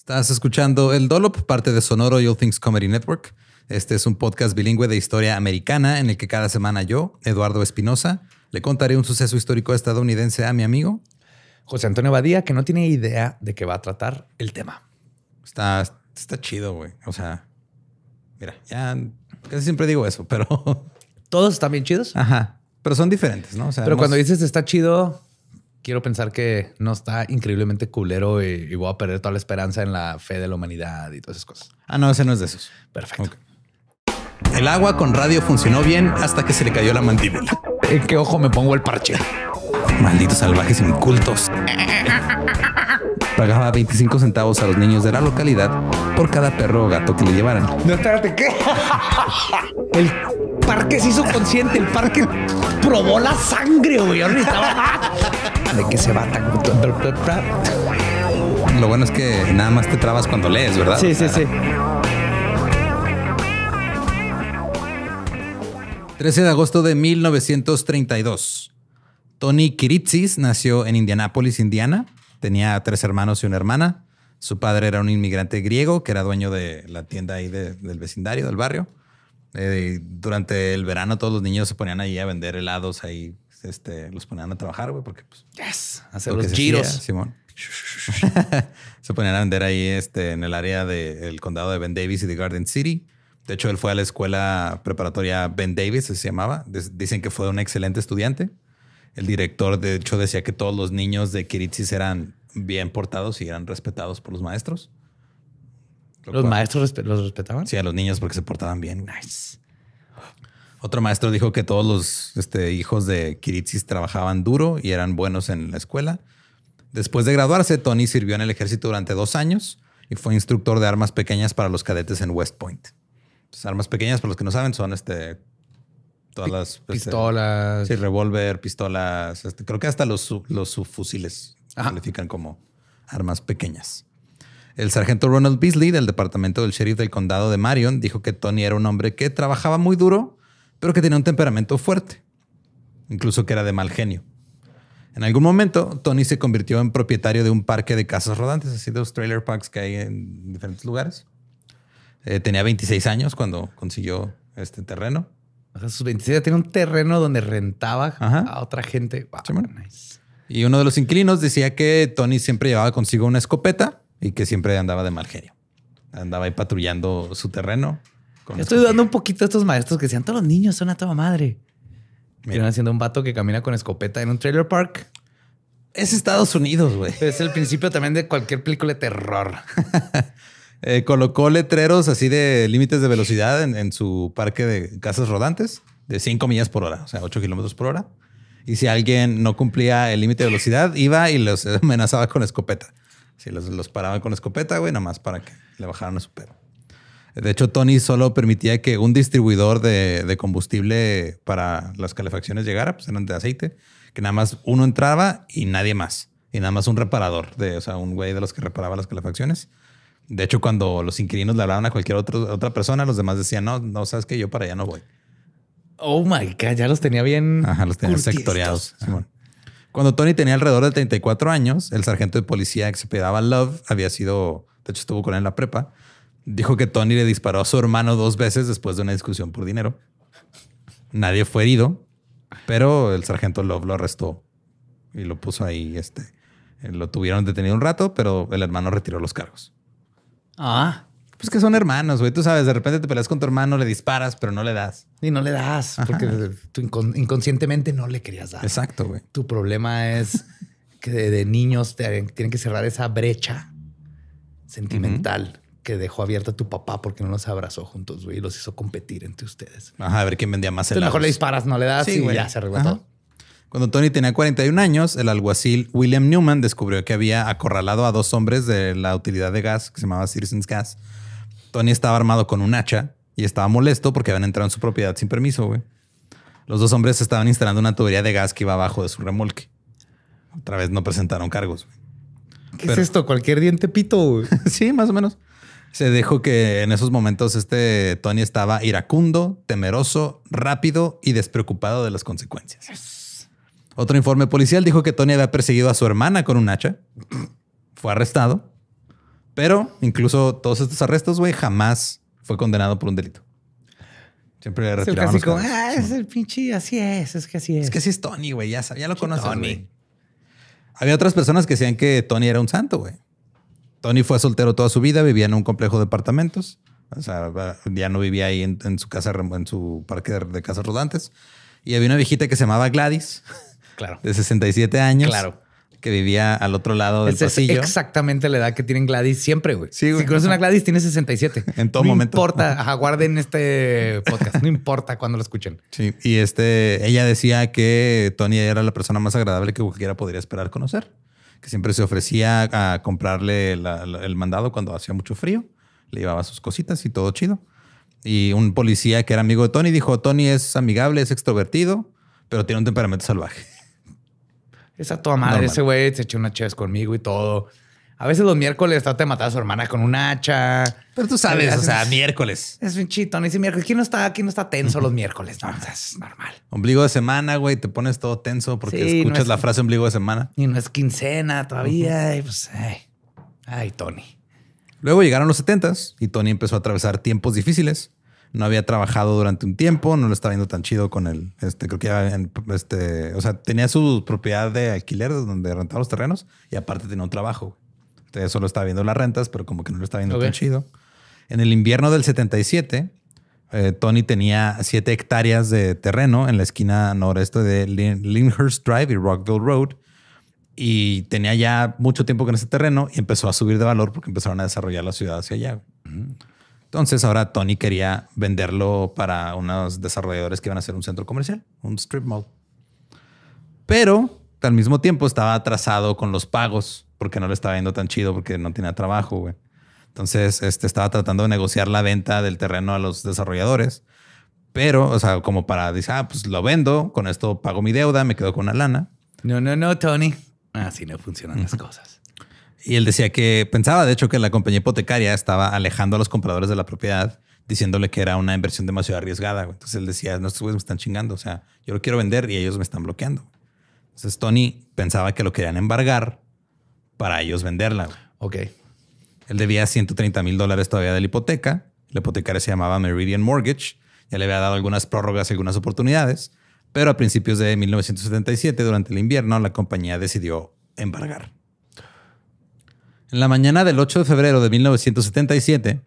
Estás escuchando El Dolop, parte de Sonoro y All Things Comedy Network. Este es un podcast bilingüe de historia americana en el que cada semana yo, Eduardo Espinosa, le contaré un suceso histórico estadounidense a mi amigo José Antonio Badía, que no tiene idea de qué va a tratar el tema. Está, está chido, güey. O sea, mira, ya casi siempre digo eso, pero. Todos están bien chidos. Ajá. Pero son diferentes, ¿no? pero cuando dices está chido, quiero pensar que no está increíblemente culero y, voy a perder toda la esperanza en la fe de la humanidad y todas esas cosas. Ah, no, ese no es de esos. Perfecto. El agua con radio funcionó bien hasta que se le cayó la mandíbula. ¿En qué ojo me pongo el parche? Malditos salvajes incultos. Pagaba 25 centavos a los niños de la localidad por cada perro o gato que le llevaran. No, espérate, ¿qué? El parque se hizo consciente, el parque probó la sangre, güey de que se va Lo bueno es que nada más te trabas cuando lees, ¿verdad? Sí, sí, sí. 13 de agosto de 1932. Tony Kiritsis nació en Indianápolis, Indiana. Tenía tres hermanos y una hermana. Su padre era un inmigrante griego que era dueño de la tienda ahí del vecindario, del barrio. Eh, durante el verano todos los niños se ponían ahí a vender helados ahí este, los ponían a trabajar, güey, porque pues, hacer los giros. se ponían a vender ahí este, en el área del condado de Ben Davis y de Garden City. De hecho, él fue a la escuela preparatoria Ben Davis, se llamaba. Dicen que fue un excelente estudiante. El director, de hecho, decía que todos los niños de Kiritsis eran bien portados y eran respetados por los maestros. ¿Los maestros los respetaban? Sí, a los niños porque se portaban bien. Nice. Otro maestro dijo que todos los este, hijos de Kiritsis trabajaban duro y eran buenos en la escuela. Después de graduarse, Tony sirvió en el ejército durante dos años y fue instructor de armas pequeñas para los cadetes en West Point. Las pues, armas pequeñas, para los que no saben, son este, todas las este, pistolas. sí, revólver, pistolas. Este, creo que hasta los, los subfusiles se califican como armas pequeñas. El sargento Ronald Beasley del departamento del sheriff del condado de Marion dijo que Tony era un hombre que trabajaba muy duro pero que tenía un temperamento fuerte, incluso que era de mal genio. En algún momento, Tony se convirtió en propietario de un parque de casas rodantes, así de los trailer parks que hay en diferentes lugares. Eh, tenía 26 años cuando consiguió este terreno. O sus 26 tenía un terreno donde rentaba a otra gente. Y uno de los inquilinos decía que Tony siempre llevaba consigo una escopeta y que siempre andaba de mal genio. Andaba ahí patrullando su terreno estoy dudando un poquito a estos maestros que decían, todos los niños son a toda madre. Miren, haciendo un vato que camina con escopeta en un trailer park. Es Estados Unidos, güey. Es el principio también de cualquier película de terror. Eh, colocó letreros así de límites de velocidad en, su parque de casas rodantes de 5 millas por hora, o sea, 8 kilómetros por hora. Y si alguien no cumplía el límite de velocidad, iba y los amenazaba con escopeta. Si los, paraban con escopeta, güey, nada más para que le bajaran a su pedo. De hecho, Tony solo permitía que un distribuidor de, combustible para las calefacciones llegara, pues eran de aceite, que nada más uno entraba y nadie más. Y nada más un reparador, de, o sea, un güey de los que reparaba las calefacciones. De hecho, cuando los inquilinos le hablaban a cualquier otra persona, los demás decían, no, no, sabes que yo para allá no voy. Oh my God, ya los tenía bien. Ajá, los tenía Cuando Tony tenía alrededor de 34 años, el sargento de policía que se pedaba Love había sido, de hecho estuvo con él en la prepa, dijo que Tony le disparó a su hermano dos veces después de una discusión por dinero. Nadie fue herido, pero el sargento Love lo arrestó y lo puso ahí. Este, lo tuvieron detenido un rato, pero el hermano retiró los cargos. Ah. Pues que son hermanos, güey. Tú sabes, de repente te peleas con tu hermano, le disparas, pero no le das. Y no le das, porque tú inconscientemente no le querías dar. Exacto, güey. Tu problema es que de, niños tienen que cerrar esa brecha sentimental que dejó abierta tu papá porque no los abrazó juntos, güey, y los hizo competir entre ustedes. Ajá, a ver quién vendía más el Mejor le disparas, no le das y güey. ya se arregló Cuando Tony tenía 41 años, el alguacil William Newman descubrió que había acorralado a dos hombres de la utilidad de gas que se llamaba Citizens Gas. Tony estaba armado con un hacha y estaba molesto porque habían entrado en su propiedad sin permiso, güey. Los dos hombres estaban instalando una tubería de gas que iba abajo de su remolque. Otra vez no presentaron cargos. Güey. ¿Qué es esto? ¿Cualquier diente pito? sí, más o menos. Se dijo que en esos momentos este Tony estaba iracundo, temeroso, rápido y despreocupado de las consecuencias. Otro informe policial dijo que Tony había perseguido a su hermana con un hacha. Fue arrestado. Pero incluso todos estos arrestos, güey, jamás fue condenado por un delito. Siempre le retiraban es el ah, es el pinche, así es, es que así es. Es que así es Tony, güey, ya, ya lo conoces, Había otras personas que decían que Tony era un santo, güey. Tony fue soltero toda su vida, vivía en un complejo de apartamentos. O sea, ya no vivía ahí en, su casa, en su parque de, casas rodantes. Y había una viejita que se llamaba Gladys. Claro. De 67 años. Claro. Que vivía al otro lado del pasillo. Es exactamente la edad que tienen Gladys siempre, güey. Si conoces una Gladys, tiene 67. en todo momento. No importa. aguarden este podcast. No importa cuándo lo escuchen. Sí. Y este, ella decía que Tony era la persona más agradable que cualquiera podría esperar conocer que siempre se ofrecía a comprarle el mandado cuando hacía mucho frío. Le llevaba sus cositas y todo chido. Y un policía que era amigo de Tony dijo, Tony es amigable, es extrovertido, pero tiene un temperamento salvaje. Esa toda madre, ese güey se echó una chévere conmigo y todo. A veces los miércoles trata de matar a su hermana con un hacha. Pero tú sabes, o sea, miércoles. Es un chito. No dice miércoles. ¿Quién no está, aquí no está tenso los miércoles? No, es normal. Ombligo de semana, güey. Te pones todo tenso porque escuchas la frase ombligo de semana. Y no es quincena todavía. pues, ay, Tony. Luego llegaron los setentas y Tony empezó a atravesar tiempos difíciles. No había trabajado durante un tiempo, no lo estaba viendo tan chido con el, este, creo que ya, este, o sea, tenía su propiedad de alquiler donde rentaba los terrenos y aparte tenía un trabajo eso solo está viendo las rentas, pero como que no lo está viendo tan chido. En el invierno del 77, eh, Tony tenía 7 hectáreas de terreno en la esquina noreste de Lyndhurst Drive y Rockville Road. Y tenía ya mucho tiempo con ese terreno y empezó a subir de valor porque empezaron a desarrollar la ciudad hacia allá. Entonces ahora Tony quería venderlo para unos desarrolladores que iban a hacer un centro comercial, un strip mall. Pero al mismo tiempo estaba atrasado con los pagos porque no le estaba viendo tan chido porque no tenía trabajo, Entonces, este estaba tratando de negociar la venta del terreno a los desarrolladores, pero, o sea, como para decir, ah, pues lo vendo, con esto pago mi deuda, me quedo con una lana. No, no, no, Tony. Así no funcionan las cosas. Y él decía que pensaba, de hecho, que la compañía hipotecaria estaba alejando a los compradores de la propiedad, diciéndole que era una inversión demasiado arriesgada. Entonces él decía, no, estos güeyes me están chingando. O sea, yo lo quiero vender y ellos me están bloqueando. Entonces Tony pensaba que lo querían embargar para ellos venderla. Ok. Él debía 130 mil dólares todavía de la hipoteca. La hipotecaria se llamaba Meridian Mortgage. Ya le había dado algunas prórrogas y algunas oportunidades. Pero a principios de 1977, durante el invierno, la compañía decidió embargar. En la mañana del 8 de febrero de 1977,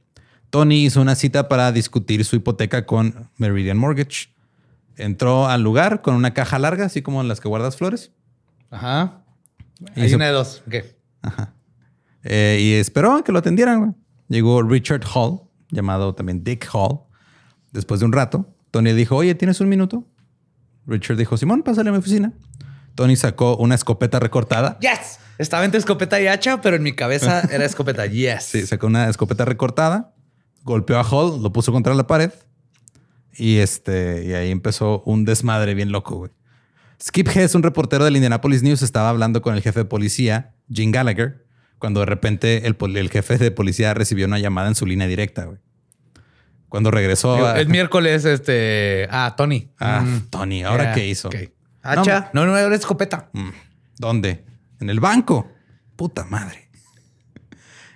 Tony hizo una cita para discutir su hipoteca con Meridian Mortgage. Entró al lugar con una caja larga, así como en las que guardas flores. Ajá. Hay una de dos. ¿Qué? Eh, y esperó que lo atendieran. Llegó Richard Hall, llamado también Dick Hall. Después de un rato, Tony dijo, oye, ¿tienes un minuto? Richard dijo, Simón, pásale a mi oficina. Tony sacó una escopeta recortada. ¡Yes! Estaba entre escopeta y hacha, pero en mi cabeza era escopeta. ¡Yes! Sí, sacó una escopeta recortada, golpeó a Hall, lo puso contra la pared y, este, y ahí empezó un desmadre bien loco, güey. Skip Hess, un reportero del Indianapolis News, estaba hablando con el jefe de policía Gene Gallagher, cuando de repente el, jefe de policía recibió una llamada en su línea directa, güey. Cuando regresó. El miércoles, este. Ah, Tony. Ah, mm. Tony, ¿ahora qué hizo? Hacha. Ah, no, no, era escopeta. Mm. ¿Dónde? En el banco. Puta madre.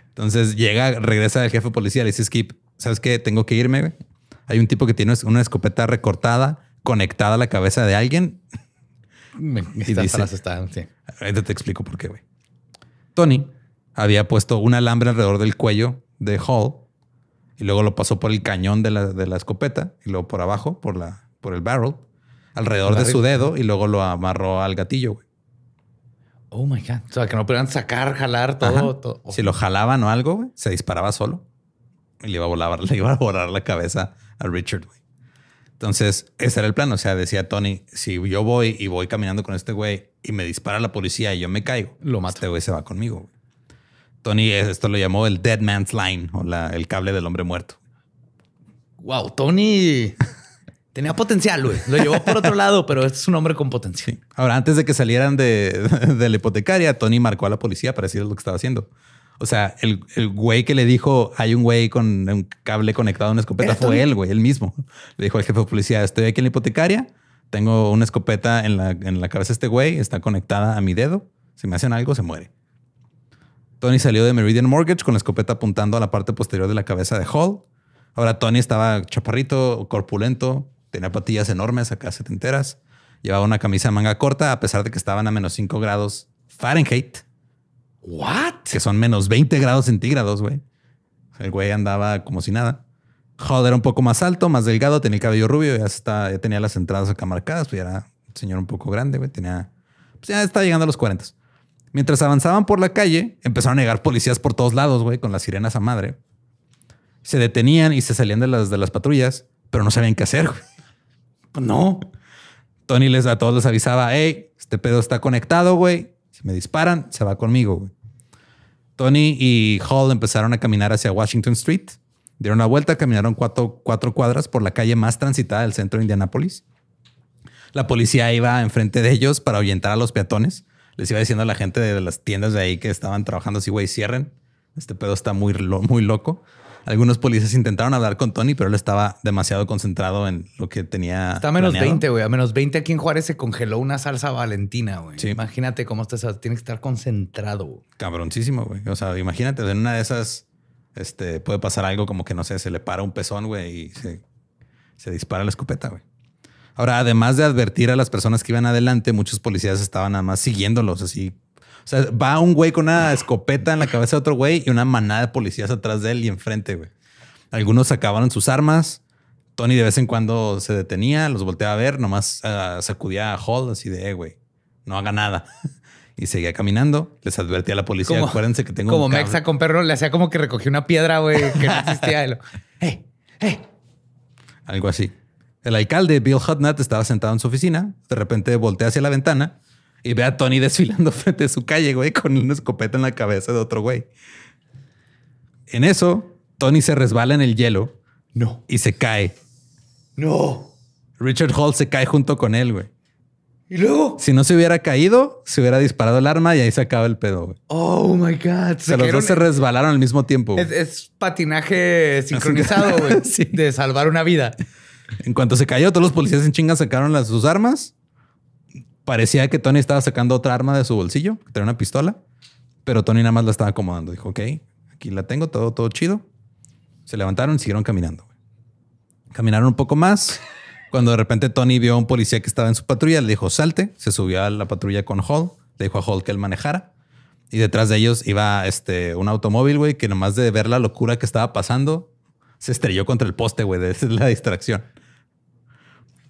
Entonces llega, regresa el jefe de policía, le dice Skip, ¿sabes qué? Tengo que irme. Güey. Hay un tipo que tiene una escopeta recortada, conectada a la cabeza de alguien. y dice, están, sí. Ahorita te explico por qué, güey. Tony había puesto un alambre alrededor del cuello de Hall y luego lo pasó por el cañón de la, escopeta y luego por abajo, por, la, por el barrel, alrededor de su dedo y luego lo amarró al gatillo. Oh my God. O sea, que no pudieran sacar, jalar todo. Oh. Si lo jalaban o algo, se disparaba solo y le iba a volar, le iba a la cabeza a Richard. Güey. Entonces, ese era el plan. O sea, decía Tony, si yo voy y voy caminando con este güey y me dispara la policía y yo me caigo. Lo mato. Este güey se va conmigo. Tony esto lo llamó el Dead Man's Line o la, el cable del hombre muerto. Wow, Tony tenía potencial, güey. Lo llevó por otro lado, pero este es un hombre con potencial. Ahora, antes de que salieran de, la hipotecaria, Tony marcó a la policía para decir lo que estaba haciendo. O sea, el, güey que le dijo hay un güey con un cable conectado a una escopeta fue él, güey, él mismo. Le dijo al jefe de policía: Estoy aquí en la hipotecaria tengo una escopeta en la, cabeza de este güey, está conectada a mi dedo. Si me hacen algo, se muere. Tony salió de Meridian Mortgage con la escopeta apuntando a la parte posterior de la cabeza de Hall. Ahora Tony estaba chaparrito, corpulento, tenía patillas enormes, acá setenteras. Llevaba una camisa de manga corta, a pesar de que estaban a menos 5 grados Fahrenheit. ¿Qué? Que son menos 20 grados centígrados, güey. El güey andaba como si nada era un poco más alto, más delgado, tenía el cabello rubio, ya, está, tenía las entradas acá marcadas, pues ya era un señor un poco grande, güey, tenía, pues ya estaba llegando a los 40. Mientras avanzaban por la calle, empezaron a llegar policías por todos lados, güey, con las sirenas a madre. Se detenían y se salían de las, de las patrullas, pero no sabían qué hacer, güey. Pues no. Tony les a todos les avisaba, hey, este pedo está conectado, güey. Si me disparan, se va conmigo, güey. Tony y Hall empezaron a caminar hacia Washington Street Dieron la vuelta, caminaron cuatro, cuadras por la calle más transitada del centro de Indianápolis. La policía iba enfrente de ellos para ahuyentar a los peatones. Les iba diciendo a la gente de las tiendas de ahí que estaban trabajando así, güey, cierren. Este pedo está muy, muy loco. Algunos policías intentaron hablar con Tony, pero él estaba demasiado concentrado en lo que tenía. Está a menos 20, güey. A menos 20 aquí en Juárez se congeló una salsa valentina, güey. Imagínate cómo estás. Tiene que estar concentrado. Cabroncísimo, güey. O sea, imagínate en una de esas este, puede pasar algo como que, no sé, se le para un pezón, güey, y se, dispara la escopeta, güey. Ahora, además de advertir a las personas que iban adelante, muchos policías estaban nada más siguiéndolos así. O sea, va un güey con una escopeta en la cabeza de otro güey y una manada de policías atrás de él y enfrente, güey. Algunos sacaban sus armas. Tony de vez en cuando se detenía, los volteaba a ver, nomás ah, sacudía a Hall así de, eh, güey, no haga nada. y seguía caminando. Les advertí a la policía, acuérdense que tengo como Mexa con perro, le hacía como que recogió una piedra, güey, que no existía. ¡Eh! Algo así. El alcalde Bill Hudson estaba sentado en su oficina. De repente voltea hacia la ventana y ve a Tony desfilando frente a su calle, güey, con una escopeta en la cabeza de otro güey. En eso, Tony se resbala en el hielo. No. Y se cae. No. Richard Hall se cae junto con él, güey. Y luego. Si no se hubiera caído, se hubiera disparado el arma y ahí se acaba el pedo, Oh my God. Se, los dos se resbalaron al mismo tiempo. Es, patinaje sincronizado, güey. De salvar una vida. En cuanto se cayó, todos los policías en chinga sacaron las, sus armas. Parecía que Tony estaba sacando otra arma de su bolsillo, que tenía una pistola. Pero Tony nada más la estaba acomodando. Dijo, ok, aquí la tengo, todo, todo chido. Se levantaron y siguieron caminando. Caminaron un poco más. Cuando de repente Tony vio a un policía que estaba en su patrulla, le dijo salte, se subió a la patrulla con Hall, le dijo a Hall que él manejara. Y detrás de ellos iba este, un automóvil, güey, que nomás de ver la locura que estaba pasando, se estrelló contra el poste, güey, es la distracción.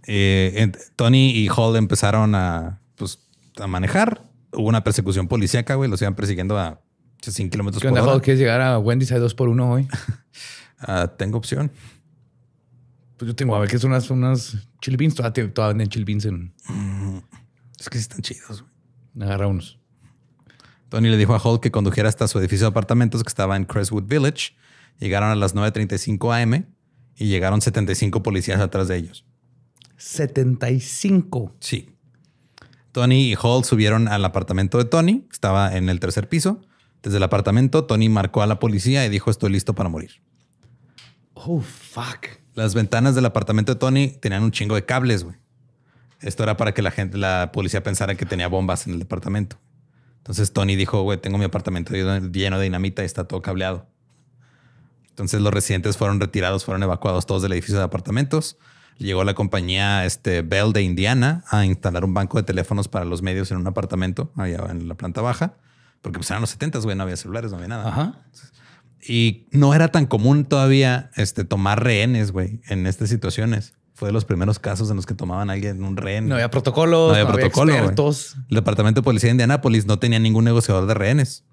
Eh, Tony y Hall empezaron a, pues, a manejar. Hubo una persecución policíaca, güey, los iban persiguiendo a 100 kilómetros por onda, hora. ¿Quieres llegar a Wendy's a 2 por 1 hoy? Ah, tengo opción. Pues yo tengo a ver que son unas, unas Todavía, venden en. Mm. es que sí están chidos. Güey. Agarra unos. Tony le dijo a Holt que condujera hasta su edificio de apartamentos que estaba en Crestwood Village. Llegaron a las 9.35 am y llegaron 75 policías atrás de ellos. 75. Sí. Tony y Hall subieron al apartamento de Tony, que estaba en el tercer piso. Desde el apartamento, Tony marcó a la policía y dijo, estoy listo para morir. Oh, fuck. Las ventanas del apartamento de Tony tenían un chingo de cables, güey. Esto era para que la gente, la policía pensara que tenía bombas en el departamento. Entonces Tony dijo, güey, tengo mi apartamento lleno de dinamita y está todo cableado. Entonces los residentes fueron retirados, fueron evacuados todos del edificio de apartamentos. Llegó la compañía este, Bell de Indiana a instalar un banco de teléfonos para los medios en un apartamento allá en la planta baja, porque pues eran los 70, güey, no había celulares, no había nada. Ajá. Y no era tan común todavía este, tomar rehenes, güey, en estas situaciones. Fue de los primeros casos en los que tomaban a alguien un rehén. No había protocolos, no había, protocolo, El departamento de policía de Indianápolis no tenía ningún negociador de rehenes.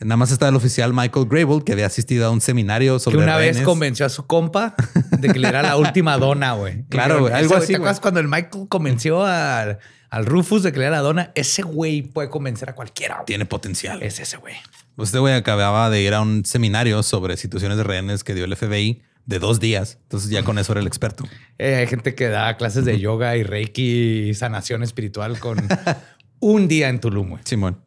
Nada más estaba el oficial Michael Grable, que había asistido a un seminario sobre. Que una vez convenció a su compa de que le era la última dona, güey. Claro, Algo así. cuando el Michael convenció al, Rufus de que le era la dona? Ese güey puede convencer a cualquiera. Tiene potencial. Es ese güey. Este güey acababa de ir a un seminario sobre situaciones de rehenes que dio el FBI de dos días. Entonces ya con eso era el experto. Eh, hay gente que da clases de yoga y reiki y sanación espiritual con un día en Tulum. Güey. Simón.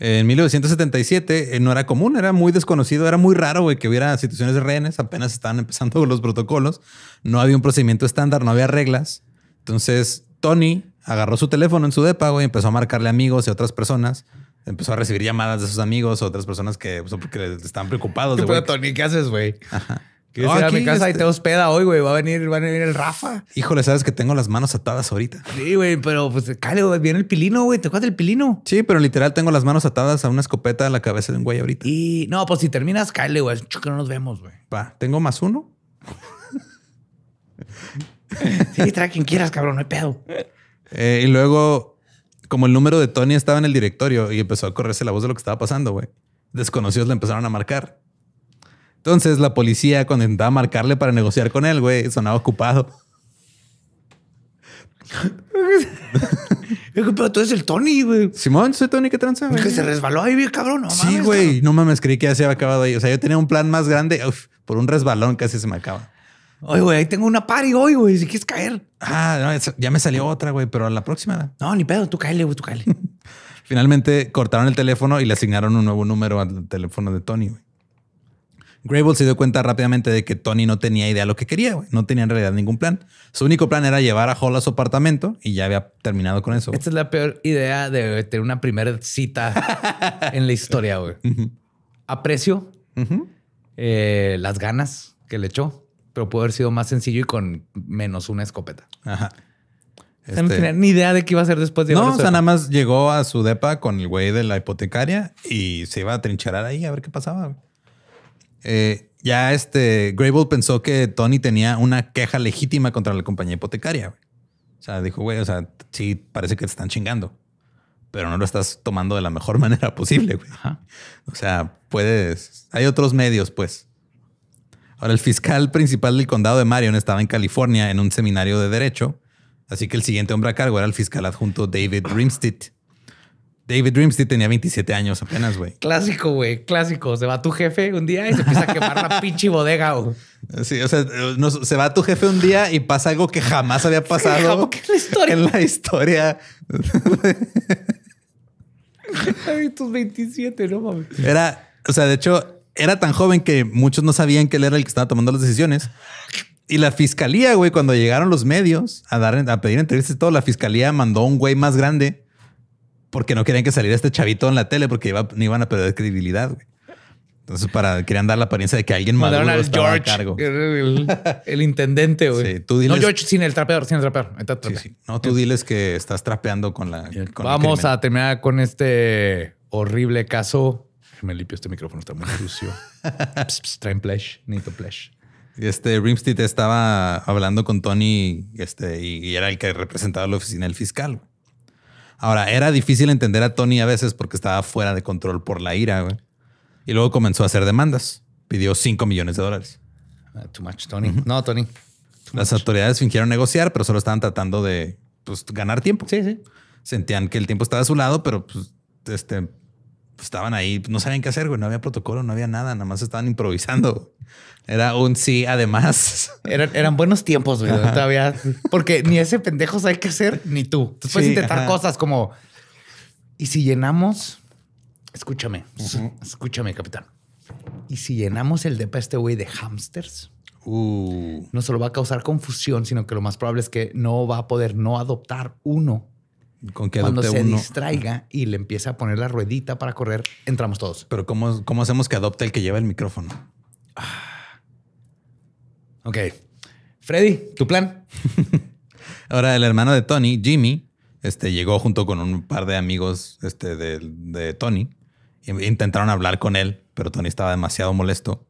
En 1977 eh, no era común, era muy desconocido, era muy raro güey, que hubiera situaciones de rehenes, apenas estaban empezando los protocolos, no había un procedimiento estándar, no había reglas. Entonces Tony agarró su teléfono en su depa y empezó a marcarle amigos y otras personas empezó a recibir llamadas de sus amigos o otras personas que pues, estaban preocupados. Pero, Tony, ¿qué haces, güey? Ajá. ¿Quieres ir a mi casa y eh. te hospeda hoy, güey? Va a venir, va a venir el Rafa. Híjole, sabes que tengo las manos atadas ahorita. Sí, güey, pero pues cale, güey. Viene el pilino, güey. ¿Te acuerdas del pilino? Sí, pero literal tengo las manos atadas a una escopeta a la cabeza de un güey ahorita. Y no, pues si terminas, cale, güey. Que no nos vemos, güey. Va, tengo más uno. sí, trae quien quieras, cabrón. No hay pedo. Eh, y luego como el número de Tony estaba en el directorio y empezó a correrse la voz de lo que estaba pasando, güey. Desconocidos le empezaron a marcar. Entonces la policía, cuando intentaba marcarle para negociar con él, güey, sonaba ocupado. Pero tú eres el Tony, güey. Simón, soy Tony, ¿qué tranza? Que se resbaló ahí, cabrón. sí, güey, no mames, creí que ya se había acabado ahí. O sea, yo tenía un plan más grande. por un resbalón casi se me acaba. Oye, güey, ahí tengo una party hoy, güey. Si quieres caer. Ah, ya me salió otra, güey, pero a la próxima. No, ni pedo, tú cáele, güey, tú cáele. Finalmente cortaron el teléfono y le asignaron un nuevo número al teléfono de Tony, güey. Grable se dio cuenta rápidamente de que Tony no tenía idea lo que quería, güey. No tenía en realidad ningún plan. Su único plan era llevar a Hall a su apartamento y ya había terminado con eso. Esta es la peor idea de tener una primera cita en la historia, güey. Aprecio eh, las ganas que le echó pero pudo haber sido más sencillo y con menos una escopeta. Ajá. no este, tenía ni idea de qué iba a ser después de No, o sea, nada más llegó a su depa con el güey de la hipotecaria y se iba a trincharar ahí a ver qué pasaba. Eh, ya este Grable pensó que Tony tenía una queja legítima contra la compañía hipotecaria. O sea, dijo, güey, o sea, sí, parece que te están chingando, pero no lo estás tomando de la mejor manera posible, güey. O sea, puedes. Hay otros medios, pues. Ahora, el fiscal principal del condado de Marion estaba en California en un seminario de derecho, así que el siguiente hombre a cargo era el fiscal adjunto David Rimstead. David Rimstead tenía 27 años apenas, güey. Clásico, güey, clásico. Se va tu jefe un día y se empieza a quemar la pinche bodega. Sí, o sea, se va tu jefe un día y pasa algo que jamás había pasado ¿Qué, la historia? en la historia. Ay, tus 27, no mames. Era, o sea, de hecho, era tan joven que muchos no sabían que él era el que estaba tomando las decisiones. Y la fiscalía, güey, cuando llegaron los medios a, a pedir entrevistas y todo, la fiscalía mandó un güey más grande porque no querían que saliera este chavito en la tele porque no iban a perder credibilidad, güey. Entonces, para querían dar la apariencia de que alguien maduro estaba cargo. El, intendente, güey. No, George, sin el trapeador, sin el trapeador. No, tú diles que estás trapeando con la... Vamos a terminar con este horrible caso me limpio este micrófono, está muy sucio. Pss, pss, traen plesh, necesito plesh. Este Rimstead estaba hablando con Tony este, y era el que representaba la oficina del fiscal. Ahora, era difícil entender a Tony a veces porque estaba fuera de control por la ira. Güey. Y luego comenzó a hacer demandas. Pidió 5 millones de dólares. Ah, too much, Tony. No, Tony. Las autoridades fingieron negociar, pero solo estaban tratando de pues, ganar tiempo. Sí, sí. Sentían que el tiempo estaba a su lado, pero pues, este, pues, estaban ahí, no sabían qué hacer, güey. No había protocolo, no había nada, nada más estaban improvisando. Era un sí, además. Eran, buenos tiempos, güey. Todavía, porque ni ese pendejo sabe qué hacer, ni tú. Entonces puedes intentar cosas como, ¿y si llenamos? Escúchame, escúchame, capitán. ¿Y si llenamos el depa este güey de hamsters? Uh. No solo va a causar confusión, sino que lo más probable es que no va a poder no adoptar uno cuando se distraiga y le empieza a poner la ruedita para correr, entramos todos. Pero ¿cómo, cómo hacemos que adopte el que lleva el micrófono? Ah. Ok. Freddy, ¿tu plan? Ahora, el hermano de Tony, Jimmy, este, llegó junto con un par de amigos este, de, de Tony. Intentaron hablar con él, pero Tony estaba demasiado molesto.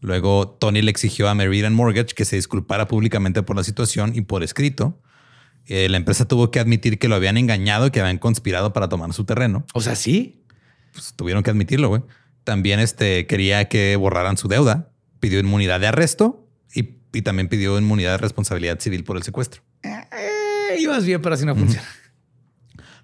Luego Tony le exigió a Meridian Mortgage que se disculpara públicamente por la situación y por escrito, eh, la empresa tuvo que admitir que lo habían engañado y que habían conspirado para tomar su terreno. O sea, sí. Pues tuvieron que admitirlo, güey. También este, quería que borraran su deuda, pidió inmunidad de arresto y, también pidió inmunidad de responsabilidad civil por el secuestro. Eh, ibas bien, pero así no funciona.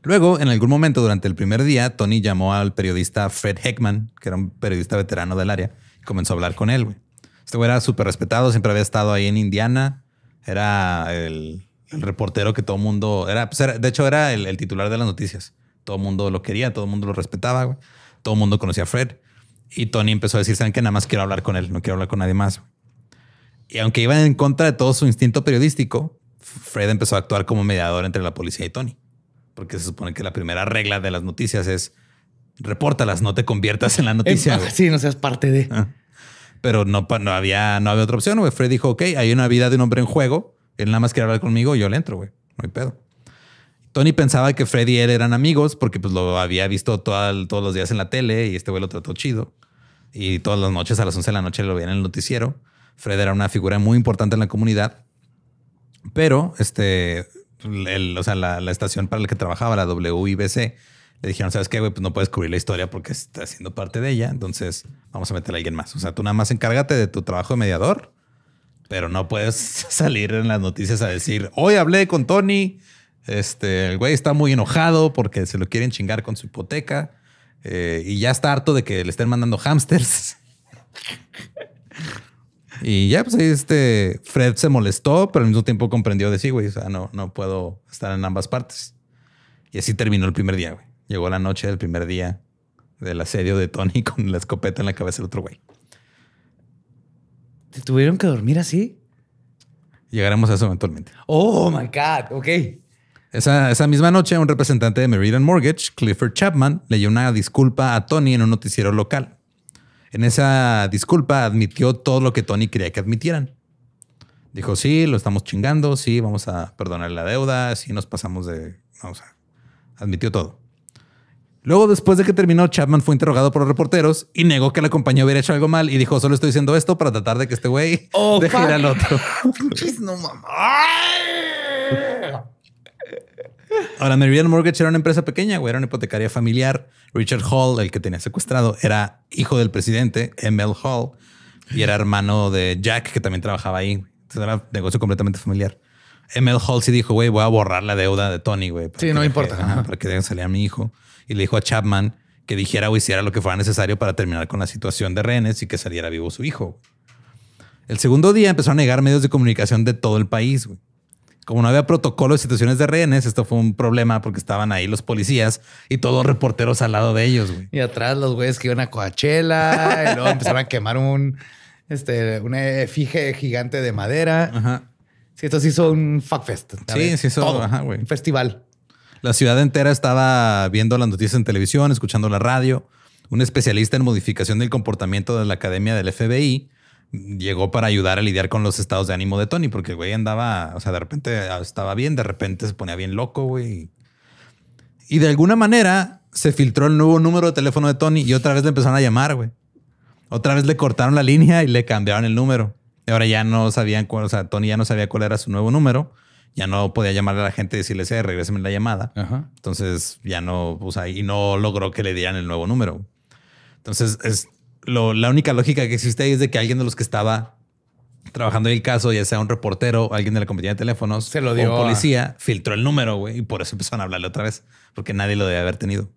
Luego, en algún momento durante el primer día, Tony llamó al periodista Fred Heckman, que era un periodista veterano del área, y comenzó a hablar con él. Güey. Este güey era súper respetado, siempre había estado ahí en Indiana, era el el reportero que todo el mundo pues, era, de hecho era el, titular de las noticias. Todo el mundo lo quería, todo el mundo lo respetaba, todo el mundo conocía a Fred. Y Tony empezó a decir, ¿saben que Nada más quiero hablar con él, no quiero hablar con nadie más. Y aunque iba en contra de todo su instinto periodístico, Fred empezó a actuar como mediador entre la policía y Tony. Porque se supone que la primera regla de las noticias es repórtalas, no te conviertas en la noticia. Em, sí, no seas parte de. Ah. Pero no, no, había, no había otra opción. Fred dijo, ok, hay una vida de un hombre en juego él nada más quiere hablar conmigo, yo le entro, güey. No hay pedo. Tony pensaba que Freddy y él eran amigos porque pues lo había visto todos los días en la tele y este güey lo trató chido. Y todas las noches a las 11 de la noche lo veía en el noticiero. Fred era una figura muy importante en la comunidad. Pero este, o sea, la, la, estación para la que trabajaba, la WIBC, le dijeron, ¿sabes qué, güey? Pues no puedes cubrir la historia porque está siendo parte de ella. Entonces vamos a meter a alguien más. O sea, tú nada más encárgate de tu trabajo de mediador pero no puedes salir en las noticias a decir, hoy hablé con Tony, este, el güey está muy enojado porque se lo quieren chingar con su hipoteca eh, y ya está harto de que le estén mandando hamsters. y ya, pues este, Fred se molestó, pero al mismo tiempo comprendió de sí, güey, o sea, no, no puedo estar en ambas partes. Y así terminó el primer día, güey. Llegó la noche del primer día del asedio de Tony con la escopeta en la cabeza del otro güey. ¿Te tuvieron que dormir así? Llegaremos a eso eventualmente. Oh, my God. Ok. Esa, misma noche, un representante de Meridian Mortgage, Clifford Chapman, leyó una disculpa a Tony en un noticiero local. En esa disculpa admitió todo lo que Tony quería que admitieran. Dijo, sí, lo estamos chingando, sí, vamos a perdonar la deuda, sí, nos pasamos de... Vamos Admitió todo. Luego, después de que terminó, Chapman fue interrogado por los reporteros y negó que la compañía hubiera hecho algo mal y dijo, solo estoy diciendo esto para tratar de que este güey oh, deje ir al otro. no mamá. Ahora, Meridian Mortgage era una empresa pequeña, güey, era una hipotecaria familiar. Richard Hall, el que tenía secuestrado, era hijo del presidente, ML Hall, y era hermano de Jack, que también trabajaba ahí. Entonces era un negocio completamente familiar. ML Hall sí dijo, güey, voy a borrar la deuda de Tony, güey. Sí, no importa. para que dejen salir a mi hijo y le dijo a Chapman que dijera o hiciera lo que fuera necesario para terminar con la situación de rehenes y que saliera vivo su hijo. El segundo día empezó a negar medios de comunicación de todo el país. Como no había protocolo de situaciones de rehenes, esto fue un problema porque estaban ahí los policías y todos reporteros al lado de ellos. Y atrás los güeyes que iban a Coachella y luego empezaron a quemar un, este, una gigante de madera. esto se hizo un fuckfest. Sí, se hizo un festival. La ciudad entera estaba viendo las noticias en televisión, escuchando la radio. Un especialista en modificación del comportamiento de la academia del FBI llegó para ayudar a lidiar con los estados de ánimo de Tony, porque güey andaba, o sea, de repente ah, estaba bien, de repente se ponía bien loco, güey. Y de alguna manera se filtró el nuevo número de teléfono de Tony y otra vez le empezaron a llamar, güey. Otra vez le cortaron la línea y le cambiaron el número. Ahora ya no sabían cuál, o sea, Tony ya no sabía cuál era su nuevo número ya no podía llamar a la gente y decirle, eh, regréseme la llamada. Entonces ya no, pues y no logró que le dieran el nuevo número. Entonces es la única lógica que existe es de que alguien de los que estaba trabajando en el caso, ya sea un reportero, alguien de la compañía de teléfonos, se lo dio o un policía, filtró el número, güey, y por eso empezaron a hablarle otra vez, porque nadie lo debe haber tenido.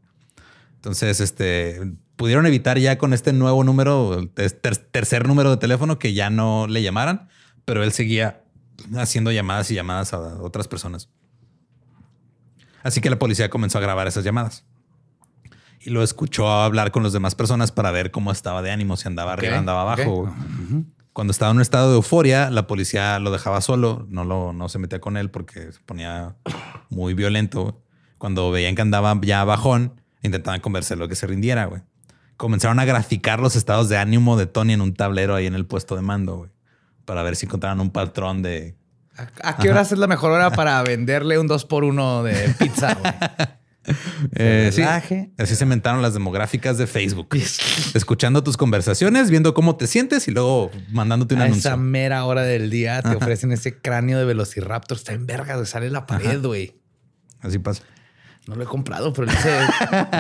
Entonces, este, pudieron evitar ya con este nuevo número, tercer número de teléfono, que ya no le llamaran, pero él seguía haciendo llamadas y llamadas a otras personas. Así que la policía comenzó a grabar esas llamadas. Y lo escuchó hablar con las demás personas para ver cómo estaba de ánimo, si andaba arriba o andaba abajo. Cuando estaba en un estado de euforia, la policía lo dejaba solo, no, lo, no se metía con él porque se ponía muy violento. Cuando veían que andaba ya bajón, intentaban convencerlo que se rindiera, güey. Comenzaron a graficar los estados de ánimo de Tony en un tablero ahí en el puesto de mando, güey para ver si encontraban un patrón de... ¿A, qué hora es la mejor hora para venderle un 2 por 1 de pizza? Eh, Así se inventaron las demográficas de Facebook. Escuchando tus conversaciones, viendo cómo te sientes y luego mandándote un a Esa mera hora del día te ofrecen ese cráneo de Velociraptor. Está en verga, sale la pared, güey. Así pasa. No lo he comprado, pero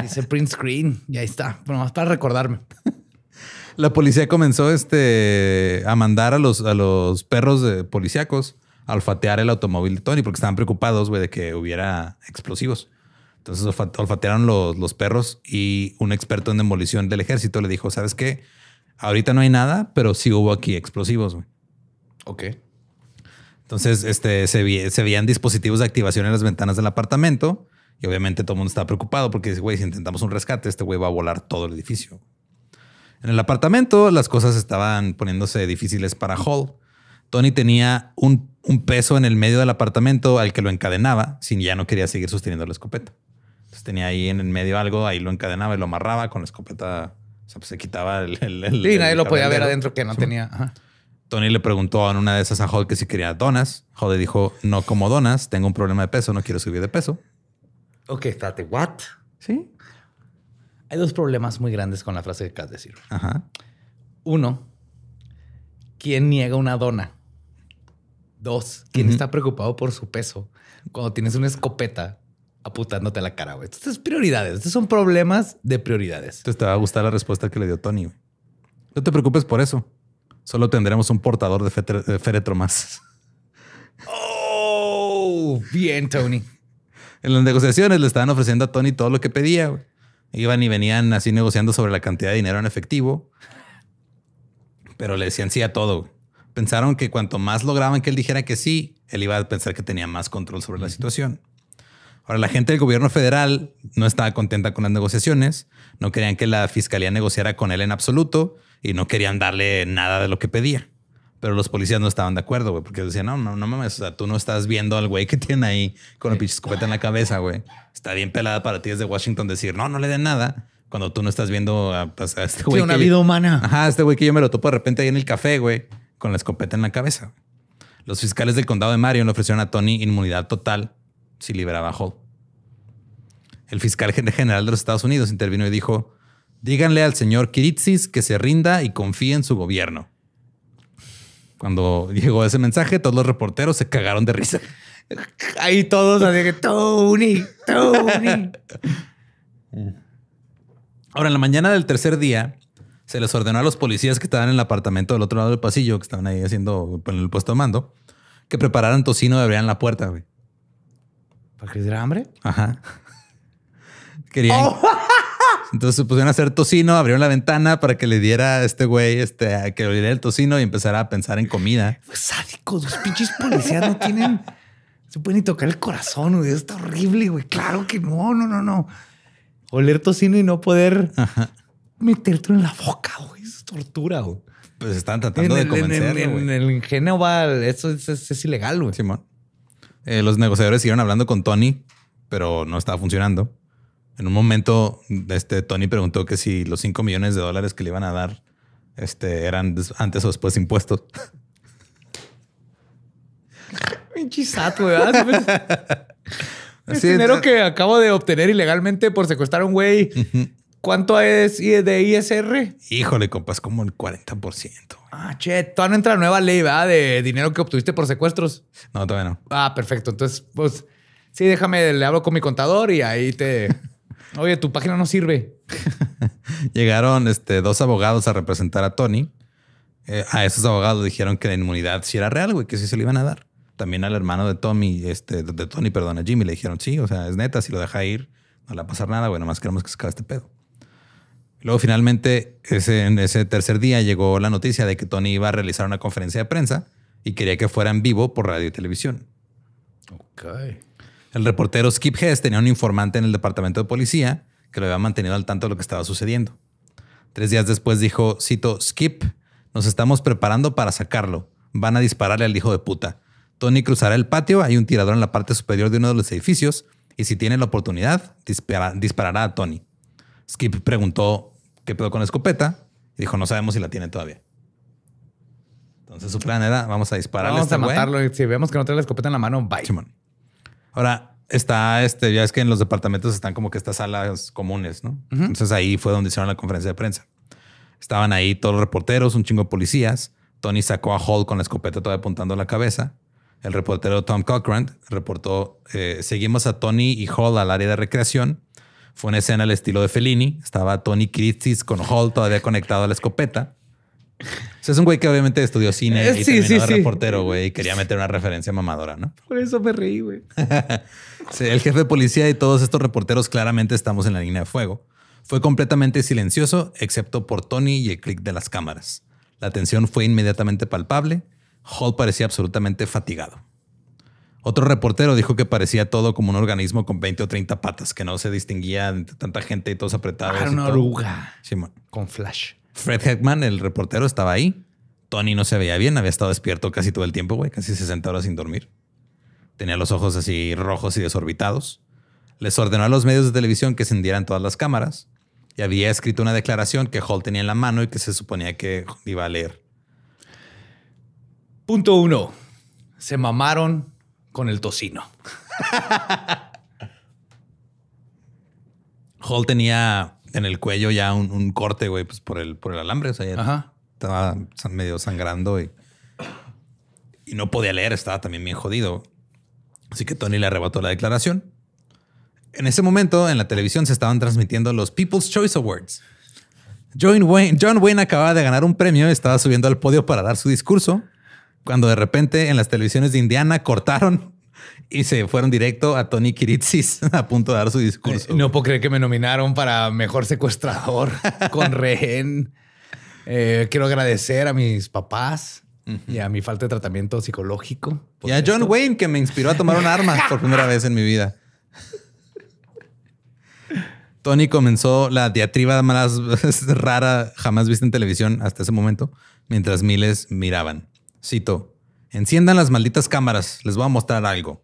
dice print screen y ahí está. Bueno, más para recordarme la policía comenzó este, a mandar a los, a los perros policíacos a olfatear el automóvil de Tony porque estaban preocupados, de que hubiera explosivos. Entonces olfatearon los, perros y un experto en demolición del ejército le dijo, ¿sabes qué? Ahorita no hay nada, pero sí hubo aquí explosivos, güey. Ok. Entonces, este, se, veían dispositivos de activación en las ventanas del apartamento. Y obviamente todo el mundo estaba preocupado porque dice, güey, si intentamos un rescate, este güey va a volar todo el edificio. En el apartamento las cosas estaban poniéndose difíciles para Hall. Tony tenía un, peso en el medio del apartamento al que lo encadenaba, sin ya no quería seguir sosteniendo la escopeta. Entonces tenía ahí en el medio algo, ahí lo encadenaba y lo amarraba con la escopeta. O sea, pues se quitaba el. el, sí, nadie lo podía ver adentro que no tenía. Tony le preguntó en una de esas a Hall que si quería donas. Hall dijo: No como donas, tengo un problema de peso, no quiero subir de peso. Ok, espérate, ¿what? Sí. Hay dos problemas muy grandes con la frase que acabas de decir. Ajá. Uno, ¿quién niega una dona? Dos, ¿quién está preocupado por su peso cuando tienes una escopeta apuntándote a la cara, güey? Estas prioridades, estos son problemas de prioridades. Entonces te va a gustar la respuesta que le dio Tony. No te preocupes por eso. Solo tendremos un portador de, de féretro más. Oh, bien, Tony. en las negociaciones le estaban ofreciendo a Tony todo lo que pedía. Güey. Iban y venían así negociando sobre la cantidad de dinero en efectivo, pero le decían sí a todo. Pensaron que cuanto más lograban que él dijera que sí, él iba a pensar que tenía más control sobre la situación. Ahora, la gente del gobierno federal no estaba contenta con las negociaciones, no querían que la fiscalía negociara con él en absoluto y no querían darle nada de lo que pedía. Pero los policías no estaban de acuerdo, güey, porque decían, no, no, no mames, o sea, tú no estás viendo al güey que tiene ahí con el pinche escopeta en la cabeza, güey. Está bien pelada para ti desde Washington decir, no, no le den nada cuando tú no estás viendo a, este, este güey. una vida humana. Ajá, este güey que yo me lo topo de repente ahí en el café, güey, con la escopeta en la cabeza. Los fiscales del condado de Marion le ofrecieron a Tony inmunidad total si liberaba a Hall. El fiscal general de los Estados Unidos intervino y dijo: Díganle al señor Kiritsis que se rinda y confíe en su gobierno. Cuando llegó ese mensaje, todos los reporteros se cagaron de risa. Ahí todos así que Tony, Tony. Ahora, en la mañana del tercer día, se les ordenó a los policías que estaban en el apartamento del otro lado del pasillo, que estaban ahí haciendo en el puesto de mando, que prepararan tocino y abrieran la puerta, güey. ¿Para que les hambre? Ajá. Querían, ¡Oh! Entonces se pusieron a hacer tocino, abrieron la ventana para que le diera a este güey, este, a que le el tocino y empezara a pensar en comida. Sádico, los pinches policías no tienen, se pueden ni tocar el corazón, güey. Está horrible, güey. Claro que no, no, no, no. Oler tocino y no poder meterlo en la boca, güey. Es tortura, güey. Pues están tratando de convencerlo. En, el ingenio eso es, ilegal, güey. Simón. Eh, los negociadores siguieron hablando con Tony, pero no estaba funcionando. En un momento, este, Tony preguntó que si los 5 millones de dólares que le iban a dar este, eran antes o después impuestos. El dinero que acabo de obtener ilegalmente por secuestrar a un güey. ¿Cuánto es de ISR? Híjole, compas, como el 40%. Ah, che, todavía no entra nueva ley, ¿verdad? De dinero que obtuviste por secuestros. No, todavía no. Ah, perfecto. Entonces, pues sí, déjame, le hablo con mi contador y ahí te. Oye, tu página no sirve. Llegaron este, dos abogados a representar a Tony. Eh, a esos abogados dijeron que la inmunidad sí era real, güey, que sí se le iban a dar. También al hermano de Tommy, este, de Tony, perdón, a Jimmy, le dijeron, sí, o sea, es neta, si lo deja ir, no le va a pasar nada, bueno, más queremos que se acabe este pedo. Luego finalmente, ese, en ese tercer día llegó la noticia de que Tony iba a realizar una conferencia de prensa y quería que fuera en vivo por radio y televisión. Ok. El reportero Skip Hess tenía un informante en el departamento de policía que lo había mantenido al tanto de lo que estaba sucediendo. Tres días después dijo, cito, Skip, nos estamos preparando para sacarlo. Van a dispararle al hijo de puta. Tony cruzará el patio, hay un tirador en la parte superior de uno de los edificios y si tiene la oportunidad, disparará a Tony. Skip preguntó qué pedo con la escopeta y dijo, no sabemos si la tiene todavía. Entonces su plan era, vamos a dispararle. Vamos este a, matarlo. Si vemos que no trae la escopeta en la mano, bye. Ahora está este, ya es que en los departamentos están como que estas salas comunes, ¿no? Entonces ahí fue donde hicieron la conferencia de prensa. Estaban ahí todos los reporteros, un chingo de policías. Tony sacó a Hall con la escopeta todavía apuntando a la cabeza. El reportero Tom Cochran reportó: eh, Seguimos a Tony y Hall al área de recreación. Fue una escena al estilo de Fellini. Estaba Tony cristis con Hall todavía conectado a la escopeta es un güey que obviamente estudió cine eh, y sí, reportero, güey, y quería meter una referencia mamadora, ¿no? Por eso me reí, güey. el jefe de policía y todos estos reporteros claramente estamos en la línea de fuego. Fue completamente silencioso, excepto por Tony y el clic de las cámaras. La tensión fue inmediatamente palpable. Hall parecía absolutamente fatigado. Otro reportero dijo que parecía todo como un organismo con 20 o 30 patas, que no se distinguía entre tanta gente y todos apretados. Era una oruga. Con flash. Fred Heckman, el reportero, estaba ahí. Tony no se veía bien, había estado despierto casi todo el tiempo, güey, casi 60 horas sin dormir. Tenía los ojos así rojos y desorbitados. Les ordenó a los medios de televisión que encendieran todas las cámaras y había escrito una declaración que Hall tenía en la mano y que se suponía que iba a leer. Punto uno. Se mamaron con el tocino. Hall tenía en el cuello ya un, corte, güey, pues por el, por el alambre. O sea, estaba medio sangrando y, y no podía leer, estaba también bien jodido. Así que Tony le arrebató la declaración. En ese momento, en la televisión se estaban transmitiendo los People's Choice Awards. John Wayne, John Wayne acababa de ganar un premio y estaba subiendo al podio para dar su discurso, cuando de repente en las televisiones de Indiana cortaron y se fueron directo a Tony Kiritsis a punto de dar su discurso. Eh, no puedo creer que me nominaron para mejor secuestrador con rehén. Eh, quiero agradecer a mis papás y a mi falta de tratamiento psicológico. Y a John Wayne, que me inspiró a tomar un arma por primera vez en mi vida. Tony comenzó la diatriba más rara jamás vista en televisión hasta ese momento, mientras miles miraban. Cito, Enciendan las malditas cámaras, les voy a mostrar algo.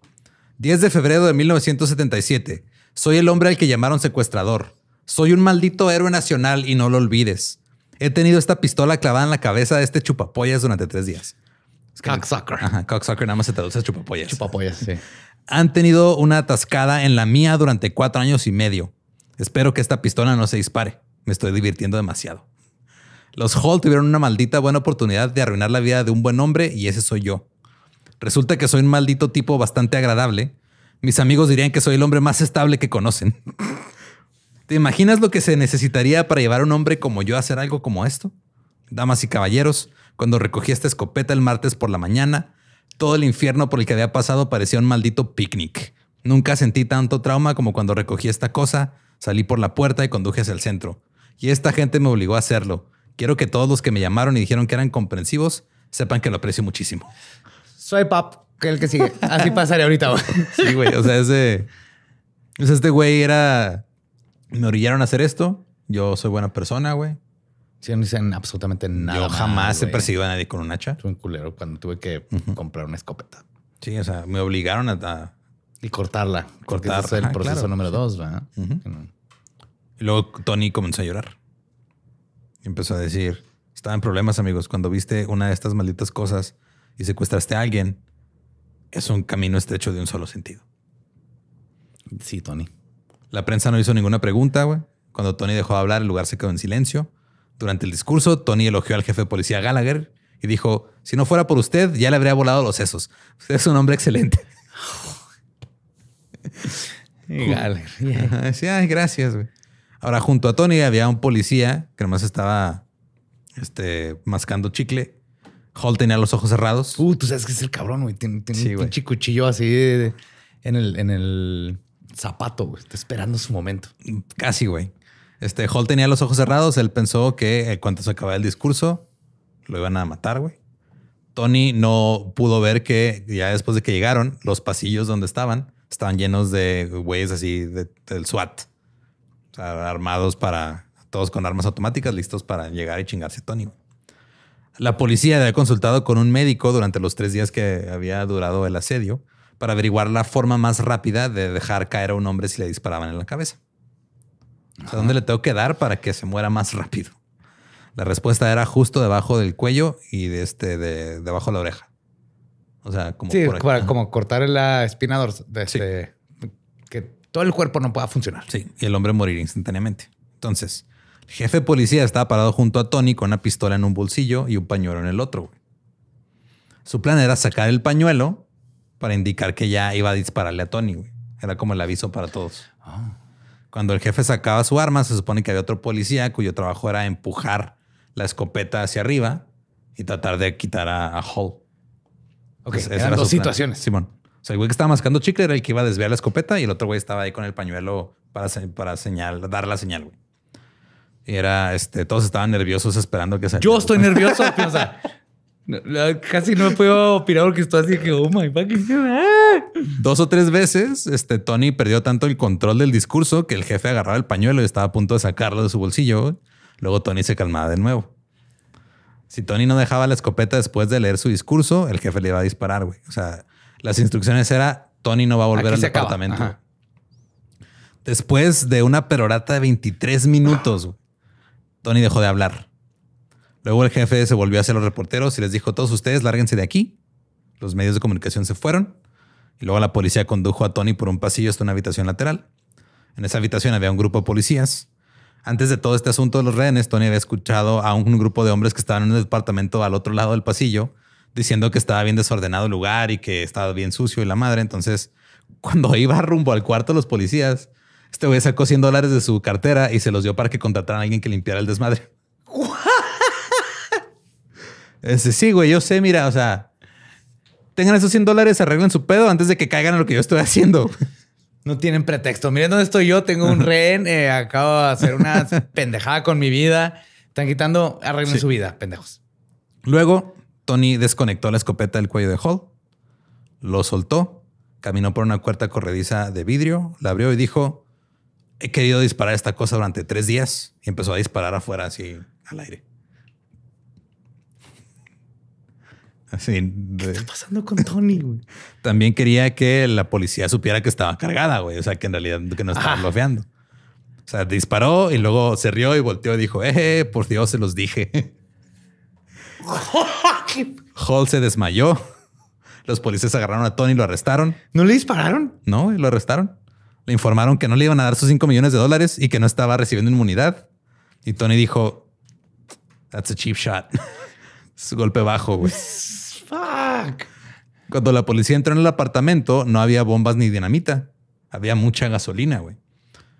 10 de febrero de 1977. Soy el hombre al que llamaron secuestrador. Soy un maldito héroe nacional y no lo olvides. He tenido esta pistola clavada en la cabeza de este Chupapoyas durante tres días. Es cocksucker. nada más se traduce a Chupapoyas. Chupapollas, sí. Han tenido una atascada en la mía durante cuatro años y medio. Espero que esta pistola no se dispare. Me estoy divirtiendo demasiado. Los Hall tuvieron una maldita buena oportunidad de arruinar la vida de un buen hombre y ese soy yo. Resulta que soy un maldito tipo bastante agradable. Mis amigos dirían que soy el hombre más estable que conocen. ¿Te imaginas lo que se necesitaría para llevar a un hombre como yo a hacer algo como esto? Damas y caballeros, cuando recogí esta escopeta el martes por la mañana, todo el infierno por el que había pasado parecía un maldito picnic. Nunca sentí tanto trauma como cuando recogí esta cosa, salí por la puerta y conduje hacia el centro. Y esta gente me obligó a hacerlo. Quiero que todos los que me llamaron y dijeron que eran comprensivos sepan que lo aprecio muchísimo. Soy pap, que el que sigue. Así pasaré ahorita. Güey. sí, güey. O sea, ese. este güey era. Me orillaron a hacer esto. Yo soy buena persona, güey. Sí, no dicen absolutamente nada. Yo jamás he perseguido a nadie con un hacha. Fue un culero cuando tuve que comprar una escopeta. Sí, o sea, me obligaron a. y cortarla. Cortar. el proceso número dos, ¿verdad? Y luego Tony comenzó a llorar. Y empezó a decir, estaba en problemas, amigos, cuando viste una de estas malditas cosas y secuestraste a alguien, es un camino estrecho de un solo sentido. Sí, Tony. La prensa no hizo ninguna pregunta, güey. Cuando Tony dejó de hablar, el lugar se quedó en silencio. Durante el discurso, Tony elogió al jefe de policía Gallagher y dijo, si no fuera por usted, ya le habría volado los sesos. Usted es un hombre excelente. Gallagher. decía Sí, gracias, güey. Ahora, junto a Tony había un policía que nomás estaba este, mascando chicle. Hall tenía los ojos cerrados. Uh, tú sabes que es el cabrón, güey. Tiene, un pinche cuchillo así en, el, en el zapato, güey. esperando su momento. Casi, güey. Este, Hall tenía los ojos cerrados. Él pensó que cuando se acababa el discurso, lo iban a matar, güey. Tony no pudo ver que ya después de que llegaron, los pasillos donde estaban estaban llenos de güeyes así del SWAT armados para todos con armas automáticas listos para llegar y chingarse Tony. La policía había consultado con un médico durante los tres días que había durado el asedio para averiguar la forma más rápida de dejar caer a un hombre si le disparaban en la cabeza. O sea, ¿dónde le tengo que dar para que se muera más rápido? La respuesta era justo debajo del cuello y de este, debajo de la oreja. O sea, como, como cortar la espinador de... Este, todo el cuerpo no pueda funcionar. Sí, y el hombre morirá instantáneamente. Entonces, el jefe de policía estaba parado junto a Tony con una pistola en un bolsillo y un pañuelo en el otro. Su plan era sacar el pañuelo para indicar que ya iba a dispararle a Tony. Güey. Era como el aviso para todos. Ah. Cuando el jefe sacaba su arma, se supone que había otro policía cuyo trabajo era empujar la escopeta hacia arriba y tratar de quitar a, Hall. Ok, pues eran dos situaciones. Simón. O sea, el güey que estaba mascando chicle era el que iba a desviar la escopeta y el otro güey estaba ahí con el pañuelo para, para dar la señal, güey. Y era, este, todos estaban nerviosos esperando que se. Yo estoy nervioso, o sea Casi no me puedo opinar porque estoy así que, oh my fucking Dos o tres veces, este Tony perdió tanto el control del discurso que el jefe agarraba el pañuelo y estaba a punto de sacarlo de su bolsillo. Luego Tony se calmaba de nuevo. Si Tony no dejaba la escopeta después de leer su discurso, el jefe le iba a disparar, güey. O sea, las instrucciones era Tony no va a volver al departamento. Después de una perorata de 23 minutos, Tony dejó de hablar. Luego el jefe se volvió hacia los reporteros y les dijo, todos ustedes, lárguense de aquí. Los medios de comunicación se fueron y luego la policía condujo a Tony por un pasillo hasta una habitación lateral. En esa habitación había un grupo de policías. Antes de todo este asunto de los rehenes, Tony había escuchado a un grupo de hombres que estaban en el departamento al otro lado del pasillo diciendo que estaba bien desordenado el lugar y que estaba bien sucio y la madre. Entonces, cuando iba rumbo al cuarto de los policías, este güey sacó 100 dólares de su cartera y se los dio para que contrataran a alguien que limpiara el desmadre. Ese, sí, güey, yo sé, mira, o sea, tengan esos 100 dólares, arreglen su pedo antes de que caigan a lo que yo estoy haciendo. No tienen pretexto. Miren dónde estoy yo, tengo un rehén, eh, acabo de hacer una pendejada con mi vida. Están quitando, arreglen su vida, pendejos. Luego Tony desconectó la escopeta del cuello de Hall, lo soltó, caminó por una puerta corrediza de vidrio, la abrió y dijo, he querido disparar esta cosa durante tres días y empezó a disparar afuera así al aire. Así ¿Qué está pasando con Tony, También quería que la policía supiera que estaba cargada, güey. O sea, que en realidad que no estaba ah. bloqueando. O sea, disparó y luego se rió y volteó y dijo, eh, eh por Dios, se los dije. Hall se desmayó. Los policías agarraron a Tony y lo arrestaron. ¿No le dispararon? No, lo arrestaron. Le informaron que no le iban a dar sus 5 millones de dólares y que no estaba recibiendo inmunidad. Y Tony dijo, that's a cheap shot. es golpe bajo, güey. Fuck. Cuando la policía entró en el apartamento, no había bombas ni dinamita. Había mucha gasolina, güey.